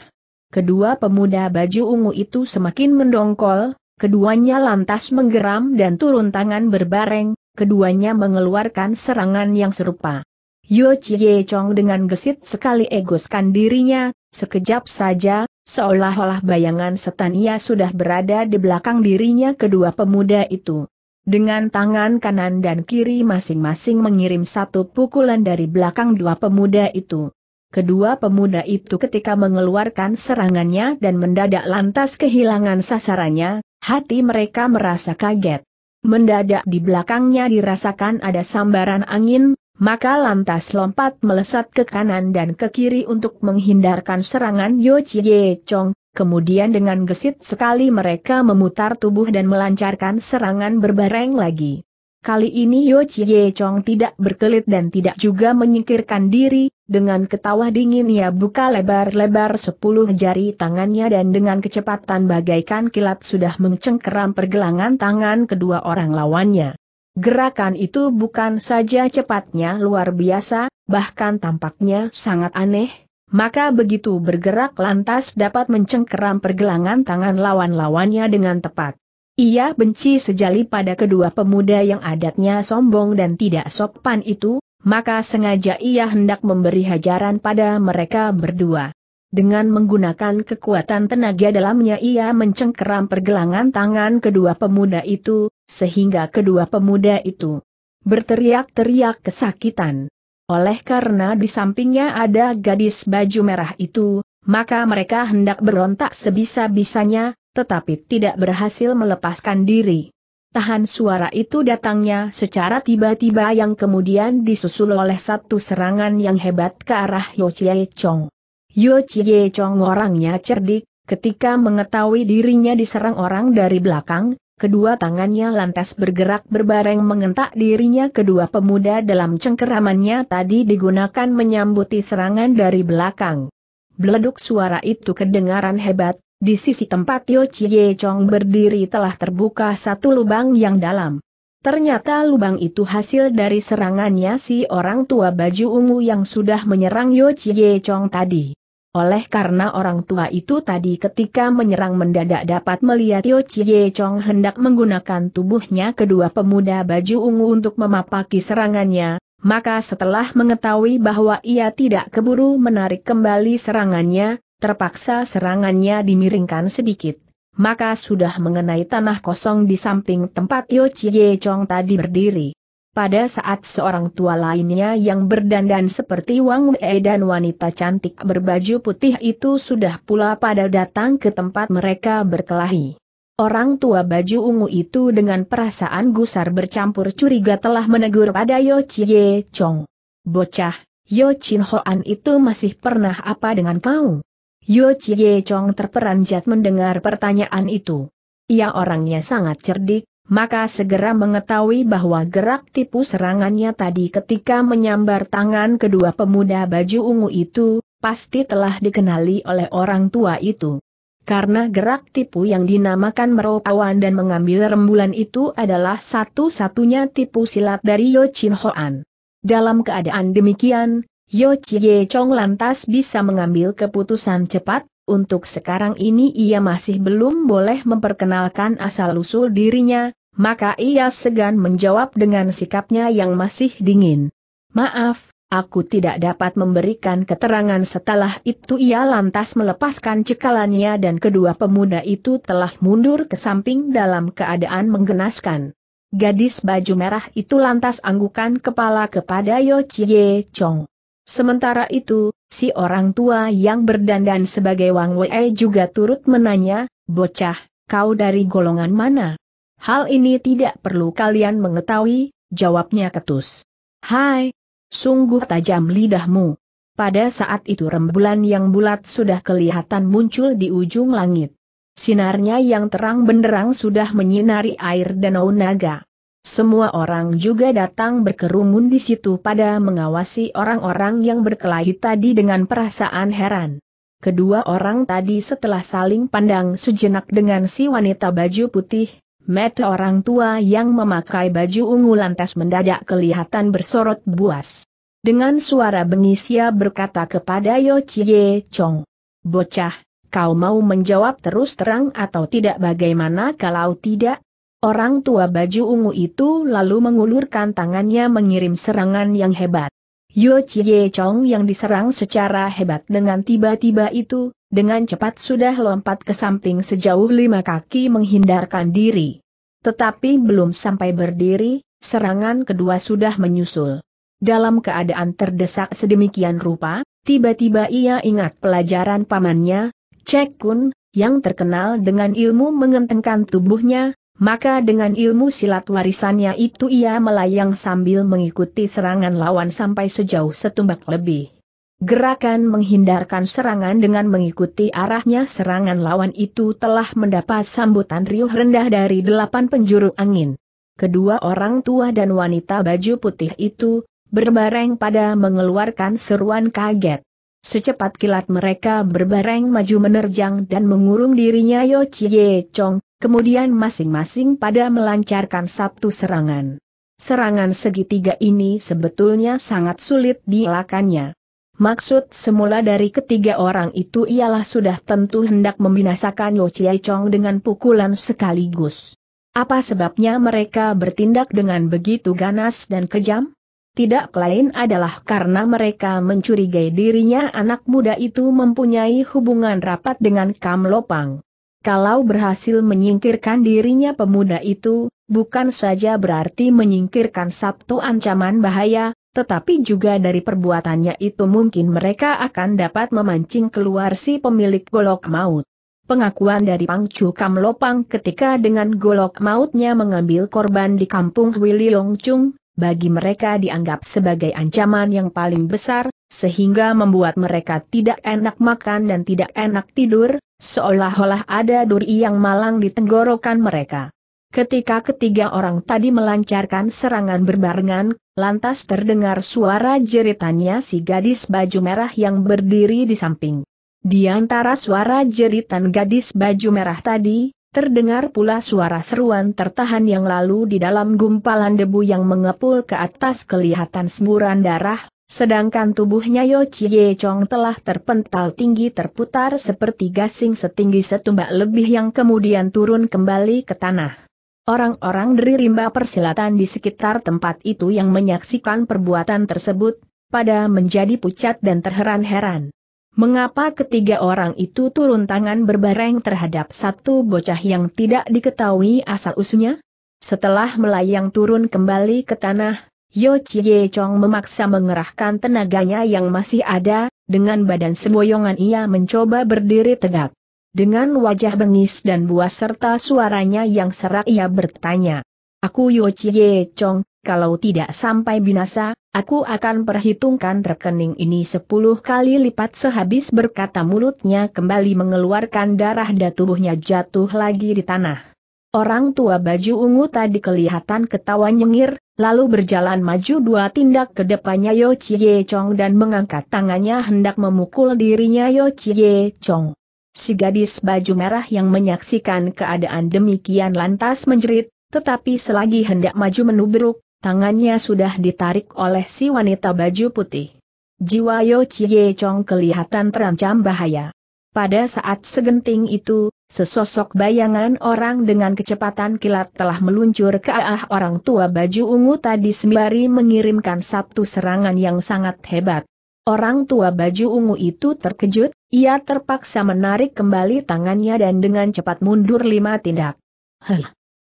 A: Kedua pemuda baju ungu itu semakin mendongkol, keduanya lantas menggeram dan turun tangan berbareng, keduanya mengeluarkan serangan yang serupa. Yo Chie Chong dengan gesit sekali egoskan dirinya, sekejap saja, seolah-olah bayangan setan ia sudah berada di belakang dirinya kedua pemuda itu. Dengan tangan kanan dan kiri masing-masing mengirim satu pukulan dari belakang dua pemuda itu. Kedua pemuda itu ketika mengeluarkan serangannya dan mendadak lantas kehilangan sasarannya, hati mereka merasa kaget. Mendadak di belakangnya dirasakan ada sambaran angin, maka lantas lompat melesat ke kanan dan ke kiri untuk menghindarkan serangan Yo Chie Chong, kemudian dengan gesit sekali mereka memutar tubuh dan melancarkan serangan berbareng lagi. Kali ini Yo Chie Chong tidak berkelit dan tidak juga menyingkirkan diri, dengan ketawa dingin ia buka lebar-lebar sepuluh jari tangannya dan dengan kecepatan bagaikan kilat sudah mencengkeram pergelangan tangan kedua orang lawannya. Gerakan itu bukan saja cepatnya luar biasa, bahkan tampaknya sangat aneh, maka begitu bergerak lantas dapat mencengkeram pergelangan tangan lawan-lawannya dengan tepat. Ia benci sejali pada kedua pemuda yang adatnya sombong dan tidak sopan itu, maka sengaja ia hendak memberi hajaran pada mereka berdua. Dengan menggunakan kekuatan tenaga dalamnya ia mencengkeram pergelangan tangan kedua pemuda itu, sehingga kedua pemuda itu berteriak-teriak kesakitan. Oleh karena di sampingnya ada gadis baju merah itu, maka mereka hendak berontak sebisa-bisanya, tetapi tidak berhasil melepaskan diri tahan suara itu datangnya secara tiba-tiba yang kemudian disusul oleh satu serangan yang hebat ke arah Yo Chie Chong. Yo Chie Chong orangnya cerdik, ketika mengetahui dirinya diserang orang dari belakang, kedua tangannya lantas bergerak berbareng mengentak dirinya kedua pemuda dalam cengkeramannya tadi digunakan menyambuti serangan dari belakang. Beleduk suara itu kedengaran hebat, di sisi tempat Tio Chie Chong berdiri telah terbuka satu lubang yang dalam. Ternyata lubang itu hasil dari serangannya si orang tua baju ungu yang sudah menyerang Yo Chie Chong tadi. Oleh karena orang tua itu tadi ketika menyerang mendadak dapat melihat Yo Chie Chong hendak menggunakan tubuhnya kedua pemuda baju ungu untuk memapaki serangannya, maka setelah mengetahui bahwa ia tidak keburu menarik kembali serangannya, terpaksa serangannya dimiringkan sedikit. Maka sudah mengenai tanah kosong di samping tempat Yo Chie Chong tadi berdiri. Pada saat seorang tua lainnya yang berdandan seperti Wang Wei dan wanita cantik berbaju putih itu sudah pula pada datang ke tempat mereka berkelahi. Orang tua baju ungu itu dengan perasaan gusar bercampur curiga telah menegur pada Yo Chie Chong. Bocah, Yo Chin Hoan itu masih pernah apa dengan kau? Yo Chie Chong terperanjat mendengar pertanyaan itu. Ia orangnya sangat cerdik, maka segera mengetahui bahwa gerak tipu serangannya tadi ketika menyambar tangan kedua pemuda baju ungu itu, pasti telah dikenali oleh orang tua itu. Karena gerak tipu yang dinamakan meropawan dan mengambil rembulan itu adalah satu-satunya tipu silat dari Yo Chin Hoan. Dalam keadaan demikian, Yo Chie Chong lantas bisa mengambil keputusan cepat, untuk sekarang ini ia masih belum boleh memperkenalkan asal-usul dirinya, maka ia segan menjawab dengan sikapnya yang masih dingin. Maaf, aku tidak dapat memberikan keterangan setelah itu ia lantas melepaskan cekalannya dan kedua pemuda itu telah mundur ke samping dalam keadaan menggenaskan. Gadis baju merah itu lantas anggukan kepala kepada Yo Chie Chong. Sementara itu, si orang tua yang berdandan sebagai Wang Wei juga turut menanya, Bocah, kau dari golongan mana? Hal ini tidak perlu kalian mengetahui, jawabnya ketus. Hai, sungguh tajam lidahmu. Pada saat itu rembulan yang bulat sudah kelihatan muncul di ujung langit. Sinarnya yang terang benderang sudah menyinari air danau naga. Semua orang juga datang berkerumun di situ pada mengawasi orang-orang yang berkelahi tadi dengan perasaan heran. Kedua orang tadi setelah saling pandang sejenak dengan si wanita baju putih, met orang tua yang memakai baju ungu lantas mendadak kelihatan bersorot buas. Dengan suara bengis ia berkata kepada Yo Chie Chong. Bocah, kau mau menjawab terus terang atau tidak bagaimana kalau tidak? Orang tua baju ungu itu lalu mengulurkan tangannya mengirim serangan yang hebat. Yo Chie Chong yang diserang secara hebat dengan tiba-tiba itu, dengan cepat sudah lompat ke samping sejauh lima kaki menghindarkan diri. Tetapi belum sampai berdiri, serangan kedua sudah menyusul. Dalam keadaan terdesak sedemikian rupa, tiba-tiba ia ingat pelajaran pamannya, Chek Kun, yang terkenal dengan ilmu mengentengkan tubuhnya, maka dengan ilmu silat warisannya itu ia melayang sambil mengikuti serangan lawan sampai sejauh setumbak lebih. Gerakan menghindarkan serangan dengan mengikuti arahnya serangan lawan itu telah mendapat sambutan riuh rendah dari delapan penjuru angin. Kedua orang tua dan wanita baju putih itu, berbareng pada mengeluarkan seruan kaget. Secepat kilat mereka berbareng maju menerjang dan mengurung dirinya Yo Chie Chong, kemudian masing-masing pada melancarkan satu serangan. Serangan segitiga ini sebetulnya sangat sulit dielakannya. Maksud semula dari ketiga orang itu ialah sudah tentu hendak membinasakan Yo Chie Chong dengan pukulan sekaligus. Apa sebabnya mereka bertindak dengan begitu ganas dan kejam? tidak lain adalah karena mereka mencurigai dirinya anak muda itu mempunyai hubungan rapat dengan Kam Lopang. Kalau berhasil menyingkirkan dirinya pemuda itu, bukan saja berarti menyingkirkan sabtu ancaman bahaya, tetapi juga dari perbuatannya itu mungkin mereka akan dapat memancing keluar si pemilik golok maut. Pengakuan dari Pangcu Kam Lopang ketika dengan golok mautnya mengambil korban di kampung Wiliong Chung, bagi mereka dianggap sebagai ancaman yang paling besar, sehingga membuat mereka tidak enak makan dan tidak enak tidur, seolah-olah ada duri yang malang di tenggorokan mereka. Ketika ketiga orang tadi melancarkan serangan berbarengan, lantas terdengar suara jeritannya si gadis baju merah yang berdiri di samping. Di antara suara jeritan gadis baju merah tadi, Terdengar pula suara seruan tertahan yang lalu di dalam gumpalan debu yang mengepul ke atas kelihatan semburan darah, sedangkan tubuhnya Yo Chie Chong telah terpental tinggi terputar seperti gasing setinggi setumbak lebih yang kemudian turun kembali ke tanah. Orang-orang dari rimba persilatan di sekitar tempat itu yang menyaksikan perbuatan tersebut, pada menjadi pucat dan terheran-heran. Mengapa ketiga orang itu turun tangan berbareng terhadap satu bocah yang tidak diketahui asal-usulnya? Setelah melayang turun kembali ke tanah, Yo Chie Chong memaksa mengerahkan tenaganya yang masih ada, dengan badan seboyongan ia mencoba berdiri tegak. Dengan wajah bengis dan buas serta suaranya yang serak ia bertanya. Aku Yo Chie Chong, kalau tidak sampai binasa, Aku akan perhitungkan rekening ini sepuluh kali lipat sehabis berkata mulutnya kembali mengeluarkan darah dan tubuhnya jatuh lagi di tanah. Orang tua baju ungu tadi kelihatan ketawa nyengir, lalu berjalan maju dua tindak ke depannya Yo Chie Chong dan mengangkat tangannya hendak memukul dirinya Yo Chie Chong. Si gadis baju merah yang menyaksikan keadaan demikian lantas menjerit, tetapi selagi hendak maju menubruk, tangannya sudah ditarik oleh si wanita baju putih. Jiwa Yo Chie Chong kelihatan terancam bahaya. Pada saat segenting itu, sesosok bayangan orang dengan kecepatan kilat telah meluncur ke arah orang tua baju ungu tadi sembari mengirimkan satu serangan yang sangat hebat. Orang tua baju ungu itu terkejut, ia terpaksa menarik kembali tangannya dan dengan cepat mundur lima tindak. Heh,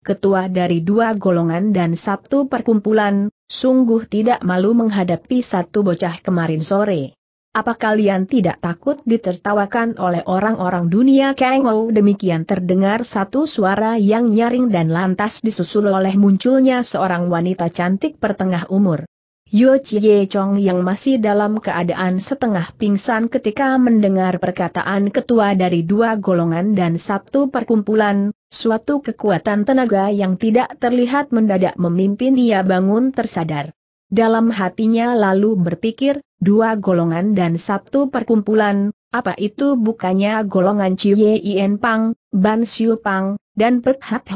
A: ketua dari dua golongan dan satu perkumpulan, sungguh tidak malu menghadapi satu bocah kemarin sore. Apa kalian tidak takut ditertawakan oleh orang-orang dunia Kengou demikian terdengar satu suara yang nyaring dan lantas disusul oleh munculnya seorang wanita cantik pertengah umur. Yo Chie Chong yang masih dalam keadaan setengah pingsan ketika mendengar perkataan ketua dari dua golongan dan satu perkumpulan, suatu kekuatan tenaga yang tidak terlihat mendadak memimpin ia bangun tersadar. Dalam hatinya lalu berpikir, dua golongan dan satu perkumpulan, apa itu bukannya golongan Chie Yen Pang, Ban Xiu Pang, dan Pek Hat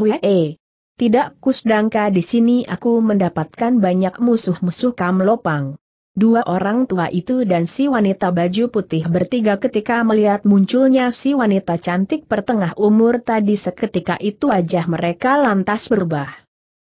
A: tidak kusdangka di sini aku mendapatkan banyak musuh-musuh Kamlopang. Dua orang tua itu dan si wanita baju putih bertiga ketika melihat munculnya si wanita cantik pertengah umur tadi seketika itu wajah mereka lantas berubah.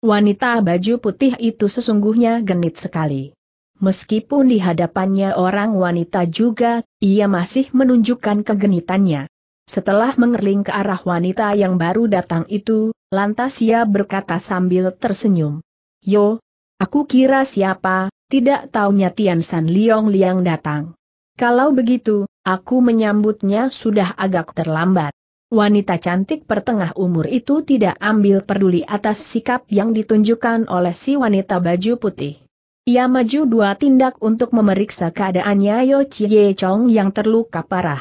A: Wanita baju putih itu sesungguhnya genit sekali. Meskipun di hadapannya orang wanita juga, ia masih menunjukkan kegenitannya. Setelah mengerling ke arah wanita yang baru datang itu, lantas ia berkata sambil tersenyum. Yo, aku kira siapa, tidak taunya Tian San Liong Liang datang. Kalau begitu, aku menyambutnya sudah agak terlambat. Wanita cantik pertengah umur itu tidak ambil peduli atas sikap yang ditunjukkan oleh si wanita baju putih. Ia maju dua tindak untuk memeriksa keadaannya Yo Chie Chong yang terluka parah.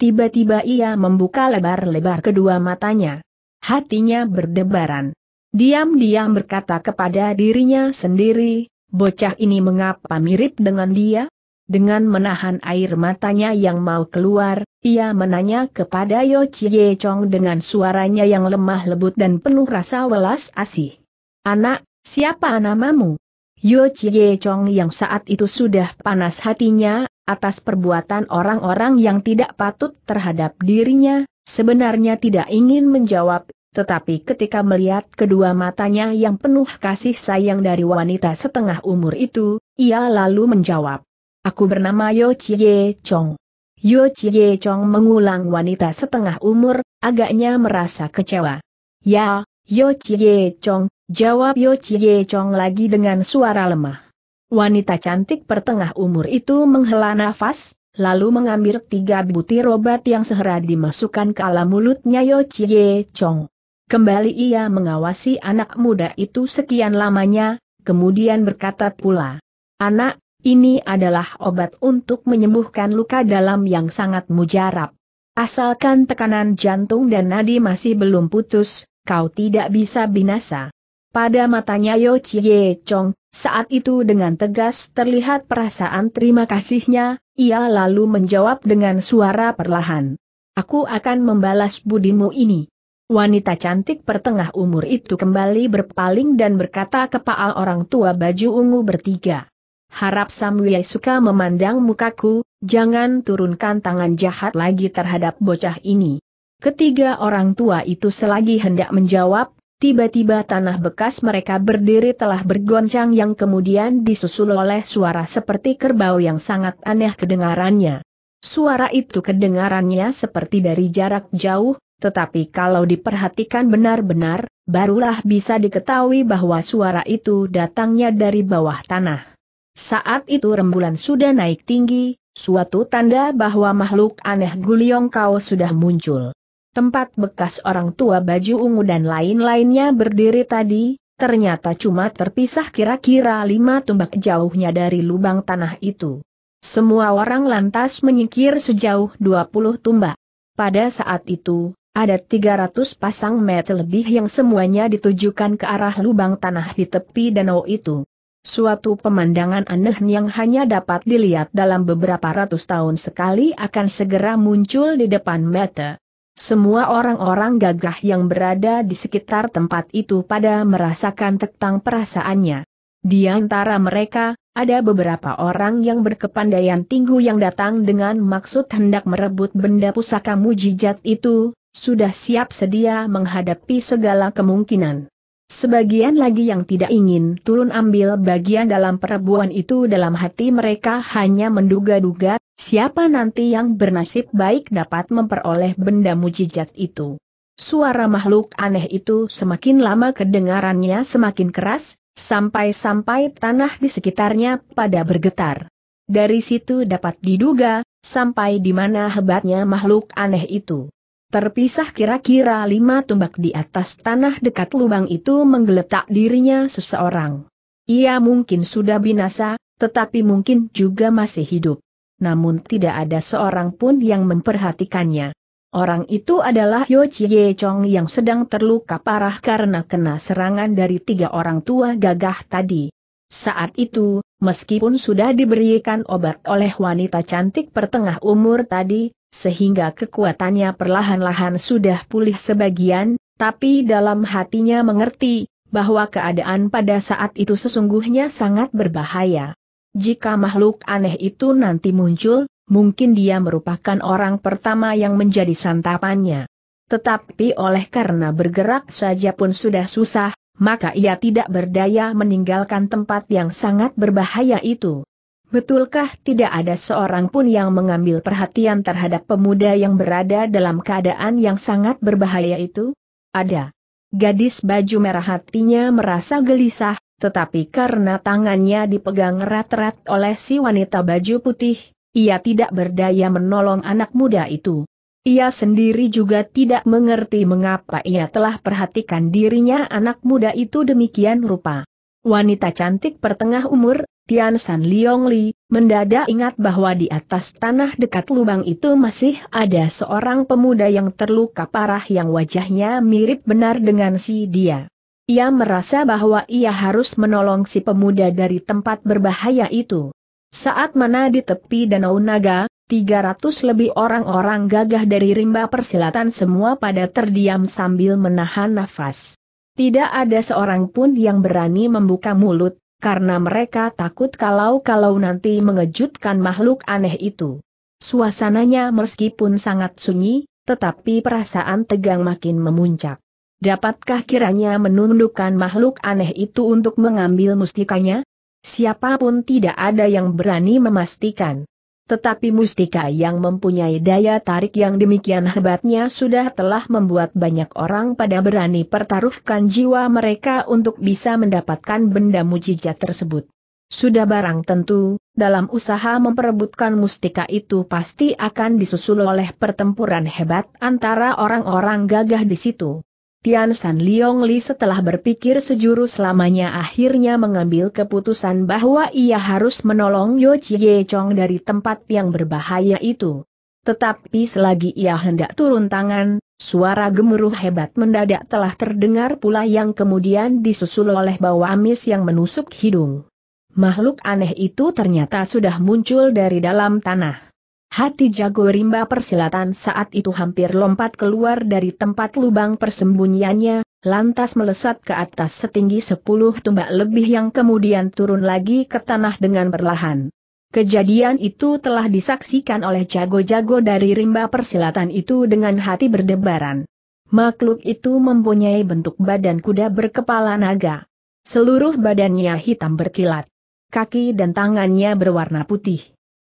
A: Tiba-tiba ia membuka lebar-lebar kedua matanya. Hatinya berdebaran. Diam-diam berkata kepada dirinya sendiri, bocah ini mengapa mirip dengan dia? Dengan menahan air matanya yang mau keluar, ia menanya kepada Yo Chie Chong dengan suaranya yang lemah lembut dan penuh rasa welas asih. Anak, siapa namamu? Yo Chie Chong yang saat itu sudah panas hatinya, atas perbuatan orang-orang yang tidak patut terhadap dirinya, sebenarnya tidak ingin menjawab, tetapi ketika melihat kedua matanya yang penuh kasih sayang dari wanita setengah umur itu, ia lalu menjawab. Aku bernama Yo Chie Chong. Yo Chie Chong mengulang wanita setengah umur, agaknya merasa kecewa. Ya, Yo Chie Chong, jawab Yo Chie Chong lagi dengan suara lemah. Wanita cantik pertengah umur itu menghela nafas, lalu mengambil tiga butir obat yang sehera dimasukkan ke alam mulutnya Yo Chie Chong. Kembali ia mengawasi anak muda itu sekian lamanya, kemudian berkata pula, Anak, ini adalah obat untuk menyembuhkan luka dalam yang sangat mujarab. Asalkan tekanan jantung dan nadi masih belum putus, kau tidak bisa binasa. Pada matanya Yo Chie Chong saat itu dengan tegas terlihat perasaan terima kasihnya, ia lalu menjawab dengan suara perlahan. Aku akan membalas budimu ini. Wanita cantik pertengah umur itu kembali berpaling dan berkata kepada orang tua baju ungu bertiga. Harap Samuel suka memandang mukaku, jangan turunkan tangan jahat lagi terhadap bocah ini. Ketiga orang tua itu selagi hendak menjawab, Tiba-tiba tanah bekas mereka berdiri telah bergoncang yang kemudian disusul oleh suara seperti kerbau yang sangat aneh kedengarannya. Suara itu kedengarannya seperti dari jarak jauh, tetapi kalau diperhatikan benar-benar, barulah bisa diketahui bahwa suara itu datangnya dari bawah tanah. Saat itu rembulan sudah naik tinggi, suatu tanda bahwa makhluk aneh Guliong kau sudah muncul. Tempat bekas orang tua baju ungu dan lain-lainnya berdiri tadi, ternyata cuma terpisah kira-kira lima tumbak jauhnya dari lubang tanah itu. Semua orang lantas menyingkir sejauh 20 tumbak. Pada saat itu, ada 300 pasang mata lebih yang semuanya ditujukan ke arah lubang tanah di tepi danau itu. Suatu pemandangan aneh yang hanya dapat dilihat dalam beberapa ratus tahun sekali akan segera muncul di depan mata. Semua orang-orang gagah yang berada di sekitar tempat itu pada merasakan tentang perasaannya. Di antara mereka, ada beberapa orang yang berkepandaian tinggi yang datang dengan maksud hendak merebut benda pusaka mujijat itu, sudah siap sedia menghadapi segala kemungkinan. Sebagian lagi yang tidak ingin turun ambil bagian dalam perebuan itu dalam hati mereka hanya menduga-duga, siapa nanti yang bernasib baik dapat memperoleh benda mujizat itu. Suara makhluk aneh itu semakin lama kedengarannya semakin keras, sampai-sampai tanah di sekitarnya pada bergetar. Dari situ dapat diduga, sampai di mana hebatnya makhluk aneh itu. Terpisah kira-kira lima tumbak di atas tanah dekat lubang itu menggeletak dirinya seseorang. Ia mungkin sudah binasa, tetapi mungkin juga masih hidup. Namun tidak ada seorang pun yang memperhatikannya. Orang itu adalah Yo Chie Chong yang sedang terluka parah karena kena serangan dari tiga orang tua gagah tadi. Saat itu, meskipun sudah diberikan obat oleh wanita cantik pertengah umur tadi, sehingga kekuatannya perlahan-lahan sudah pulih sebagian, tapi dalam hatinya mengerti bahwa keadaan pada saat itu sesungguhnya sangat berbahaya. Jika makhluk aneh itu nanti muncul, mungkin dia merupakan orang pertama yang menjadi santapannya. Tetapi oleh karena bergerak saja pun sudah susah, maka ia tidak berdaya meninggalkan tempat yang sangat berbahaya itu. Betulkah tidak ada seorang pun yang mengambil perhatian terhadap pemuda yang berada dalam keadaan yang sangat berbahaya itu? Ada. Gadis baju merah hatinya merasa gelisah, tetapi karena tangannya dipegang erat-erat oleh si wanita baju putih, ia tidak berdaya menolong anak muda itu. Ia sendiri juga tidak mengerti mengapa ia telah perhatikan dirinya anak muda itu demikian rupa. Wanita cantik pertengah umur, Tian San Liong Li, mendadak ingat bahwa di atas tanah dekat lubang itu masih ada seorang pemuda yang terluka parah yang wajahnya mirip benar dengan si dia. Ia merasa bahwa ia harus menolong si pemuda dari tempat berbahaya itu. Saat mana di tepi Danau Naga, 300 lebih orang-orang gagah dari rimba persilatan semua pada terdiam sambil menahan nafas. Tidak ada seorang pun yang berani membuka mulut, karena mereka takut kalau-kalau nanti mengejutkan makhluk aneh itu. Suasananya meskipun sangat sunyi, tetapi perasaan tegang makin memuncak. Dapatkah kiranya menundukkan makhluk aneh itu untuk mengambil mustikanya? Siapapun tidak ada yang berani memastikan. Tetapi mustika yang mempunyai daya tarik yang demikian hebatnya sudah telah membuat banyak orang pada berani pertaruhkan jiwa mereka untuk bisa mendapatkan benda mujizat tersebut. Sudah barang tentu, dalam usaha memperebutkan mustika itu pasti akan disusul oleh pertempuran hebat antara orang-orang gagah di situ. Tian San Leong Li setelah berpikir sejurus selamanya akhirnya mengambil keputusan bahwa ia harus menolong Yo Chie Chong dari tempat yang berbahaya itu. Tetapi selagi ia hendak turun tangan, suara gemuruh hebat mendadak telah terdengar pula yang kemudian disusul oleh bau amis yang menusuk hidung. Makhluk aneh itu ternyata sudah muncul dari dalam tanah. Hati jago rimba persilatan saat itu hampir lompat keluar dari tempat lubang persembunyiannya, lantas melesat ke atas setinggi sepuluh tumbak lebih yang kemudian turun lagi ke tanah dengan perlahan. Kejadian itu telah disaksikan oleh jago-jago dari rimba persilatan itu dengan hati berdebaran. Makhluk itu mempunyai bentuk badan kuda berkepala naga. Seluruh badannya hitam berkilat. Kaki dan tangannya berwarna putih.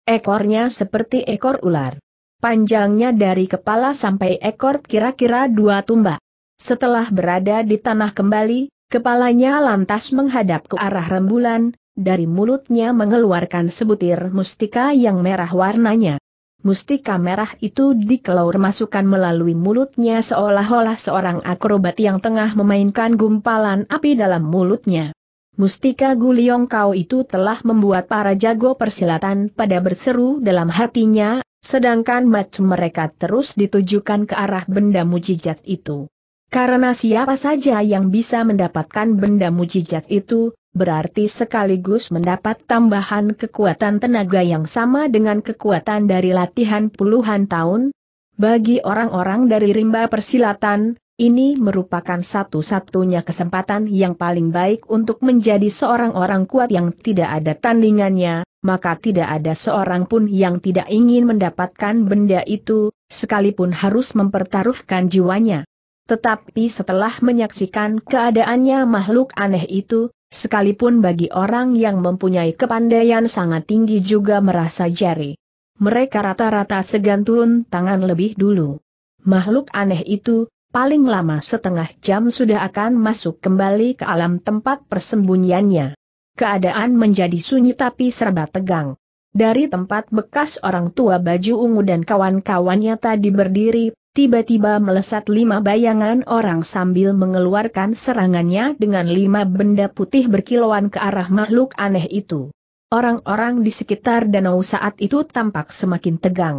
A: Ekornya seperti ekor ular. Panjangnya dari kepala sampai ekor kira-kira dua tumbak. Setelah berada di tanah kembali, kepalanya lantas menghadap ke arah rembulan, dari mulutnya mengeluarkan sebutir mustika yang merah warnanya. Mustika merah itu dikelaur masukkan melalui mulutnya seolah-olah seorang akrobat yang tengah memainkan gumpalan api dalam mulutnya. Mustika Guliong kau itu telah membuat para jago persilatan pada berseru dalam hatinya, sedangkan macam mereka terus ditujukan ke arah benda mujijat itu. Karena siapa saja yang bisa mendapatkan benda mujijat itu, berarti sekaligus mendapat tambahan kekuatan tenaga yang sama dengan kekuatan dari latihan puluhan tahun. Bagi orang-orang dari rimba persilatan, ini merupakan satu-satunya kesempatan yang paling baik untuk menjadi seorang orang kuat yang tidak ada tandingannya, maka tidak ada seorang pun yang tidak ingin mendapatkan benda itu, sekalipun harus mempertaruhkan jiwanya. Tetapi setelah menyaksikan keadaannya makhluk aneh itu, sekalipun bagi orang yang mempunyai kepandaian sangat tinggi juga merasa jari. Mereka rata-rata segan turun tangan lebih dulu. Makhluk aneh itu, paling lama setengah jam sudah akan masuk kembali ke alam tempat persembunyiannya. Keadaan menjadi sunyi tapi serba tegang. Dari tempat bekas orang tua baju ungu dan kawan-kawannya tadi berdiri, tiba-tiba melesat lima bayangan orang sambil mengeluarkan serangannya dengan lima benda putih berkilauan ke arah makhluk aneh itu. Orang-orang di sekitar danau saat itu tampak semakin tegang.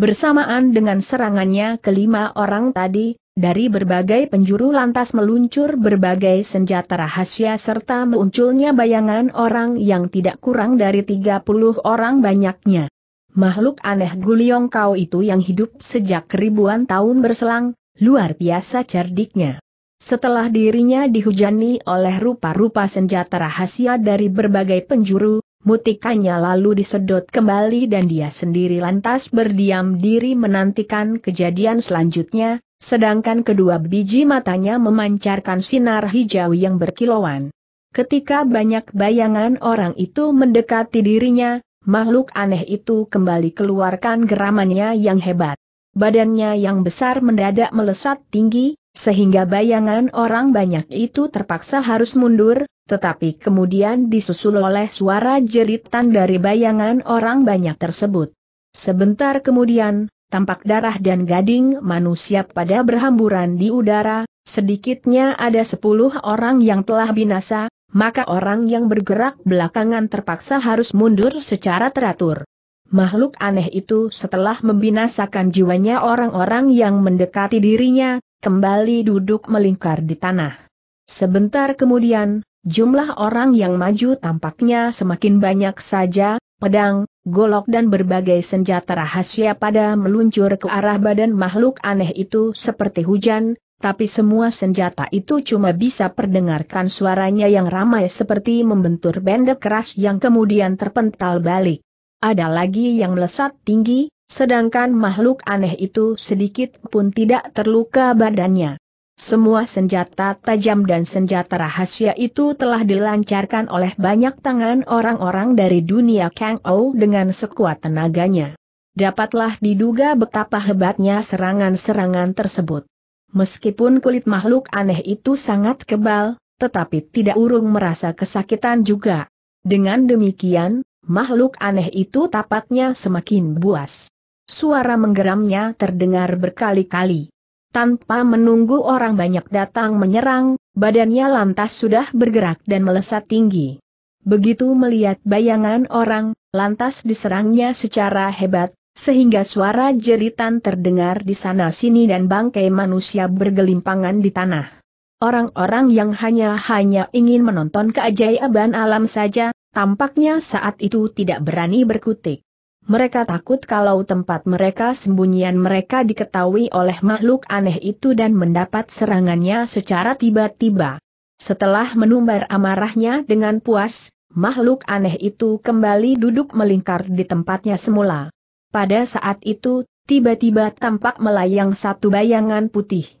A: Bersamaan dengan serangannya kelima orang tadi, dari berbagai penjuru lantas meluncur berbagai senjata rahasia serta munculnya bayangan orang yang tidak kurang dari 30 orang banyaknya. Makhluk aneh Guliong Kau itu yang hidup sejak ribuan tahun berselang, luar biasa cerdiknya. Setelah dirinya dihujani oleh rupa-rupa senjata rahasia dari berbagai penjuru, mutikannya lalu disedot kembali dan dia sendiri lantas berdiam diri menantikan kejadian selanjutnya, Sedangkan kedua biji matanya memancarkan sinar hijau yang berkilauan. Ketika banyak bayangan orang itu mendekati dirinya, makhluk aneh itu kembali keluarkan geramannya yang hebat. Badannya yang besar mendadak melesat tinggi, sehingga bayangan orang banyak itu terpaksa harus mundur, tetapi kemudian disusul oleh suara jeritan dari bayangan orang banyak tersebut. Sebentar kemudian, tampak darah dan gading manusia pada berhamburan di udara, sedikitnya ada sepuluh orang yang telah binasa, maka orang yang bergerak belakangan terpaksa harus mundur secara teratur. Makhluk aneh itu setelah membinasakan jiwanya orang-orang yang mendekati dirinya, kembali duduk melingkar di tanah. Sebentar kemudian, jumlah orang yang maju tampaknya semakin banyak saja, pedang, golok dan berbagai senjata rahasia pada meluncur ke arah badan makhluk aneh itu seperti hujan, tapi semua senjata itu cuma bisa perdengarkan suaranya yang ramai seperti membentur benda keras yang kemudian terpental balik. Ada lagi yang melesat tinggi, sedangkan makhluk aneh itu sedikit pun tidak terluka badannya. Semua senjata tajam dan senjata rahasia itu telah dilancarkan oleh banyak tangan orang-orang dari dunia Kang Ou dengan sekuat tenaganya. Dapatlah diduga betapa hebatnya serangan-serangan tersebut. Meskipun kulit makhluk aneh itu sangat kebal, tetapi tidak urung merasa kesakitan juga. Dengan demikian, makhluk aneh itu tapaknya semakin buas. Suara menggeramnya terdengar berkali-kali. Tanpa menunggu orang banyak datang menyerang, badannya lantas sudah bergerak dan melesat tinggi. Begitu melihat bayangan orang, lantas diserangnya secara hebat, sehingga suara jeritan terdengar di sana-sini dan bangkai manusia bergelimpangan di tanah. Orang-orang yang hanya-hanya ingin menonton keajaiban alam saja, tampaknya saat itu tidak berani berkutik. Mereka takut kalau tempat mereka sembunyian mereka diketahui oleh makhluk aneh itu dan mendapat serangannya secara tiba-tiba. Setelah menumbar amarahnya dengan puas, makhluk aneh itu kembali duduk melingkar di tempatnya semula. Pada saat itu, tiba-tiba tampak melayang satu bayangan putih.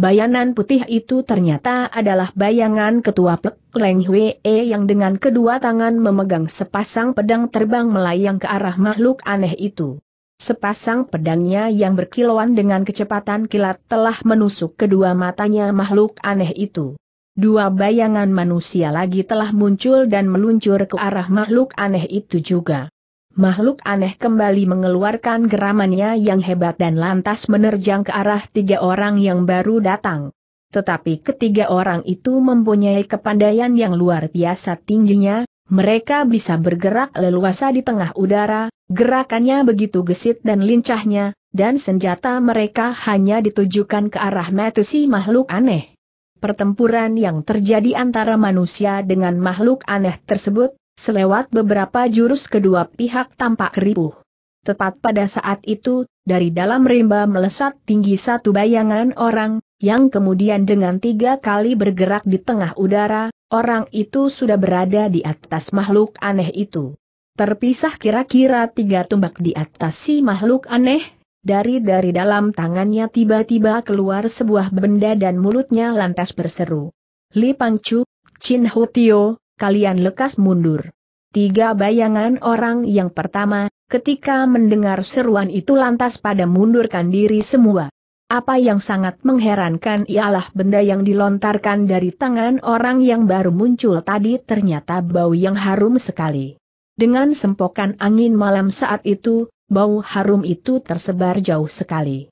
A: Bayangan putih itu ternyata adalah bayangan ketua Pek Leng Hwee yang dengan kedua tangan memegang sepasang pedang terbang melayang ke arah makhluk aneh itu. Sepasang pedangnya yang berkilauan dengan kecepatan kilat telah menusuk kedua matanya makhluk aneh itu. Dua bayangan manusia lagi telah muncul dan meluncur ke arah makhluk aneh itu juga. Makhluk aneh kembali mengeluarkan geramannya yang hebat dan lantas menerjang ke arah tiga orang yang baru datang. Tetapi ketiga orang itu mempunyai kepandaian yang luar biasa tingginya, mereka bisa bergerak leluasa di tengah udara, gerakannya begitu gesit dan lincahnya, dan senjata mereka hanya ditujukan ke arah metusi si makhluk aneh. Pertempuran yang terjadi antara manusia dengan makhluk aneh tersebut, Selewat beberapa jurus kedua pihak tampak ribuh. Tepat pada saat itu, dari dalam rimba melesat tinggi satu bayangan orang, yang kemudian dengan tiga kali bergerak di tengah udara, orang itu sudah berada di atas makhluk aneh itu. Terpisah kira-kira tiga tumbak di atas si makhluk aneh, dari dari dalam tangannya tiba-tiba keluar sebuah benda dan mulutnya lantas berseru. Li Pangcu, Chin Hu Tio, kalian lekas mundur. Tiga bayangan orang yang pertama, ketika mendengar seruan itu lantas pada mundurkan diri semua. Apa yang sangat mengherankan ialah benda yang dilontarkan dari tangan orang yang baru muncul tadi ternyata bau yang harum sekali. Dengan sempokan angin malam saat itu, bau harum itu tersebar jauh sekali.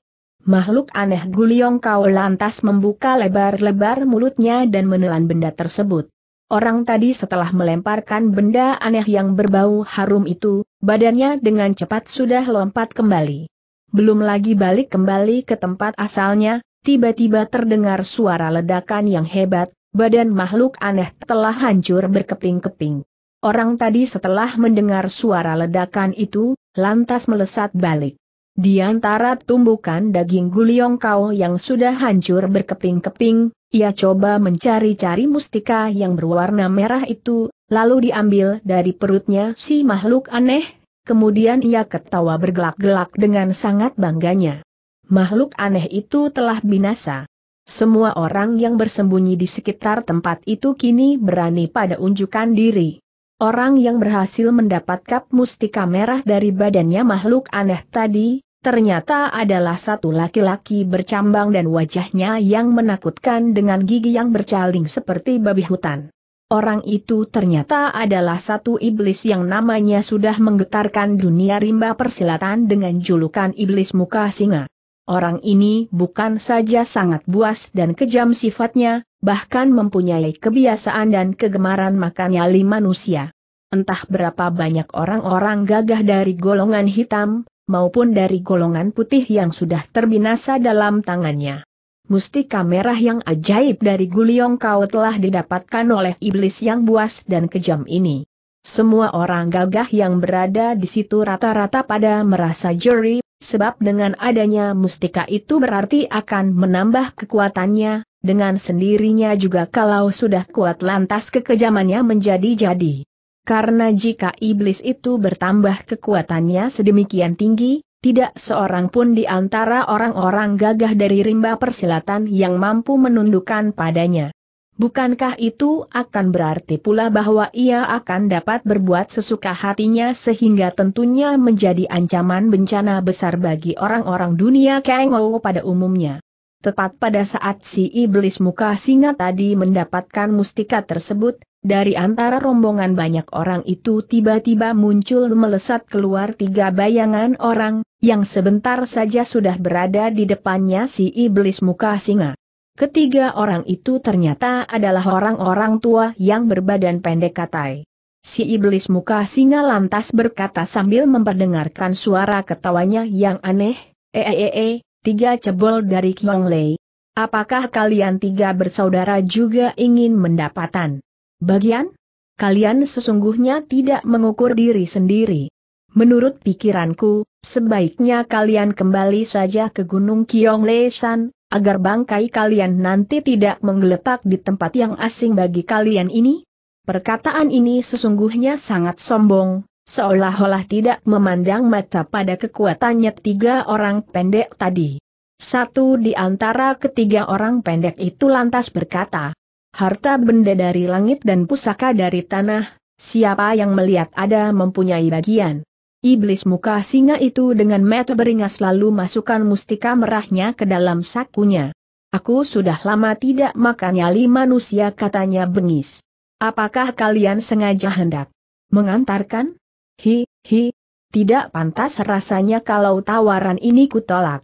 A: Makhluk aneh Guliong Kau lantas membuka lebar-lebar mulutnya dan menelan benda tersebut. Orang tadi setelah melemparkan benda aneh yang berbau harum itu, badannya dengan cepat sudah lompat kembali. Belum lagi balik kembali ke tempat asalnya, tiba-tiba terdengar suara ledakan yang hebat, badan makhluk aneh telah hancur berkeping-keping. Orang tadi setelah mendengar suara ledakan itu, lantas melesat balik. Di antara tumbukan daging guliong kau yang sudah hancur berkeping-keping, ia coba mencari-cari mustika yang berwarna merah itu, lalu diambil dari perutnya si makhluk aneh, kemudian ia ketawa bergelak-gelak dengan sangat bangganya. Makhluk aneh itu telah binasa. Semua orang yang bersembunyi di sekitar tempat itu kini berani pada unjukan diri. Orang yang berhasil mendapatkan mustika merah dari badannya makhluk aneh tadi, ternyata adalah satu laki-laki bercambang dan wajahnya yang menakutkan dengan gigi yang bercaling seperti babi hutan. Orang itu ternyata adalah satu iblis yang namanya sudah menggetarkan dunia rimba persilatan dengan julukan iblis muka singa. Orang ini bukan saja sangat buas dan kejam sifatnya, bahkan mempunyai kebiasaan dan kegemaran makan nyali manusia. Entah berapa banyak orang-orang gagah dari golongan hitam, maupun dari golongan putih yang sudah terbinasa dalam tangannya. Mustika merah yang ajaib dari Guliong Kau telah didapatkan oleh iblis yang buas dan kejam ini. Semua orang gagah yang berada di situ rata-rata pada merasa jeri, sebab dengan adanya mustika itu berarti akan menambah kekuatannya, dengan sendirinya juga kalau sudah kuat lantas kekejamannya menjadi jadi. Karena jika iblis itu bertambah kekuatannya sedemikian tinggi, tidak seorang pun di antara orang-orang gagah dari rimba persilatan yang mampu menundukkan padanya. Bukankah itu akan berarti pula bahwa ia akan dapat berbuat sesuka hatinya sehingga tentunya menjadi ancaman bencana besar bagi orang-orang dunia Kengo pada umumnya. Tepat pada saat si iblis muka singa tadi mendapatkan mustika tersebut, dari antara rombongan banyak orang itu tiba-tiba muncul melesat keluar tiga bayangan orang, yang sebentar saja sudah berada di depannya si iblis muka singa. Ketiga orang itu ternyata adalah orang-orang tua yang berbadan pendek katai. Si iblis muka singa lantas berkata sambil memperdengarkan suara ketawanya yang aneh, eh, eh, eh, eh tiga cebol dari Kiong Lei. Apakah kalian tiga bersaudara juga ingin mendapatkan? Bagian? Kalian sesungguhnya tidak mengukur diri sendiri. Menurut pikiranku, sebaiknya kalian kembali saja ke Gunung Kiong Lesan, agar bangkai kalian nanti tidak menggeletak di tempat yang asing bagi kalian ini. Perkataan ini sesungguhnya sangat sombong, seolah-olah tidak memandang mata pada kekuatannya tiga orang pendek tadi. Satu di antara ketiga orang pendek itu lantas berkata, harta benda dari langit dan pusaka dari tanah, siapa yang melihat ada mempunyai bagian. Iblis muka singa itu dengan mata beringas lalu masukkan mustika merahnya ke dalam sakunya. Aku sudah lama tidak makan nyali manusia katanya bengis. Apakah kalian sengaja hendak mengantarkan? Hi, hi, tidak pantas rasanya kalau tawaran ini kutolak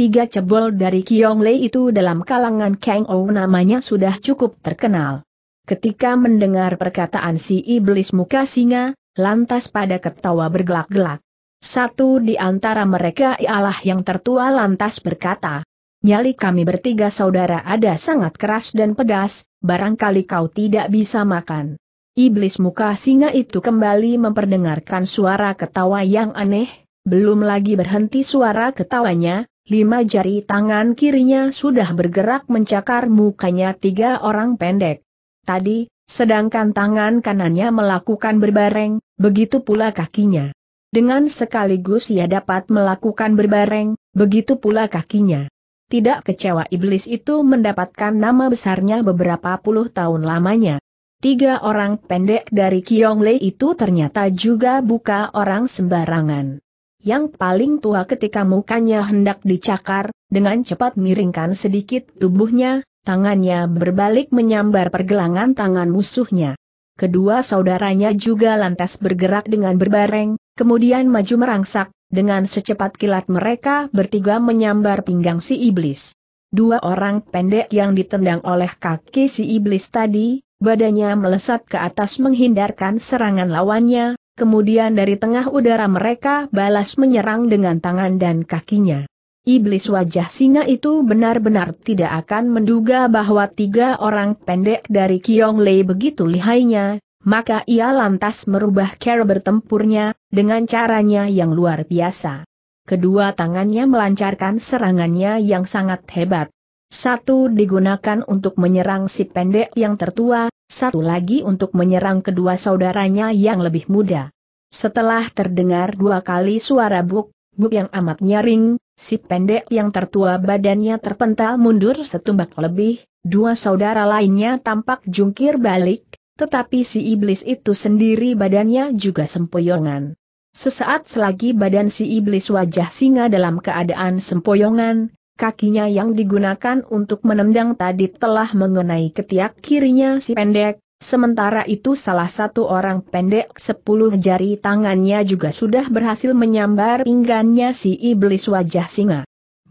A: tiga cebol dari Kiong Lei itu dalam kalangan Kang Ou namanya sudah cukup terkenal. Ketika mendengar perkataan si iblis muka singa, lantas pada ketawa bergelak-gelak. Satu di antara mereka ialah yang tertua lantas berkata, Nyali kami bertiga saudara ada sangat keras dan pedas, barangkali kau tidak bisa makan. Iblis muka singa itu kembali memperdengarkan suara ketawa yang aneh, belum lagi berhenti suara ketawanya, lima jari tangan kirinya sudah bergerak mencakar mukanya tiga orang pendek. Tadi, sedangkan tangan kanannya melakukan berbareng, begitu pula kakinya. Dengan sekaligus ia dapat melakukan berbareng, begitu pula kakinya. Tidak kecewa iblis itu mendapatkan nama besarnya beberapa puluh tahun lamanya. Tiga orang pendek dari Kiong Lei itu ternyata juga buka orang sembarangan yang paling tua ketika mukanya hendak dicakar, dengan cepat miringkan sedikit tubuhnya, tangannya berbalik menyambar pergelangan tangan musuhnya. Kedua saudaranya juga lantas bergerak dengan berbareng, kemudian maju merangsak, dengan secepat kilat mereka bertiga menyambar pinggang si iblis. Dua orang pendek yang ditendang oleh kaki si iblis tadi, badannya melesat ke atas menghindarkan serangan lawannya, kemudian dari tengah udara mereka balas menyerang dengan tangan dan kakinya. Iblis wajah singa itu benar-benar tidak akan menduga bahwa tiga orang pendek dari Kiong Lei begitu lihainya, maka ia lantas merubah cara bertempurnya, dengan caranya yang luar biasa. Kedua tangannya melancarkan serangannya yang sangat hebat, satu digunakan untuk menyerang si pendek yang tertua, satu lagi untuk menyerang kedua saudaranya yang lebih muda. Setelah terdengar dua kali suara buk, buk yang amat nyaring, si pendek yang tertua badannya terpental mundur setumbak lebih, dua saudara lainnya tampak jungkir balik, tetapi si iblis itu sendiri badannya juga sempoyongan. Sesaat selagi badan si iblis wajah singa dalam keadaan sempoyongan, Kakinya yang digunakan untuk menendang tadi telah mengenai ketiak kirinya si pendek, sementara itu salah satu orang pendek sepuluh jari tangannya juga sudah berhasil menyambar pinggannya si iblis wajah singa.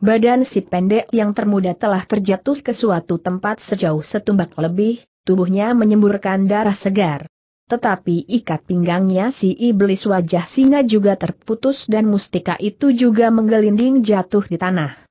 A: Badan si pendek yang termuda telah terjatuh ke suatu tempat sejauh setumbak lebih, tubuhnya menyemburkan darah segar. Tetapi ikat pinggangnya si iblis wajah singa juga terputus dan mustika itu juga menggelinding jatuh di tanah.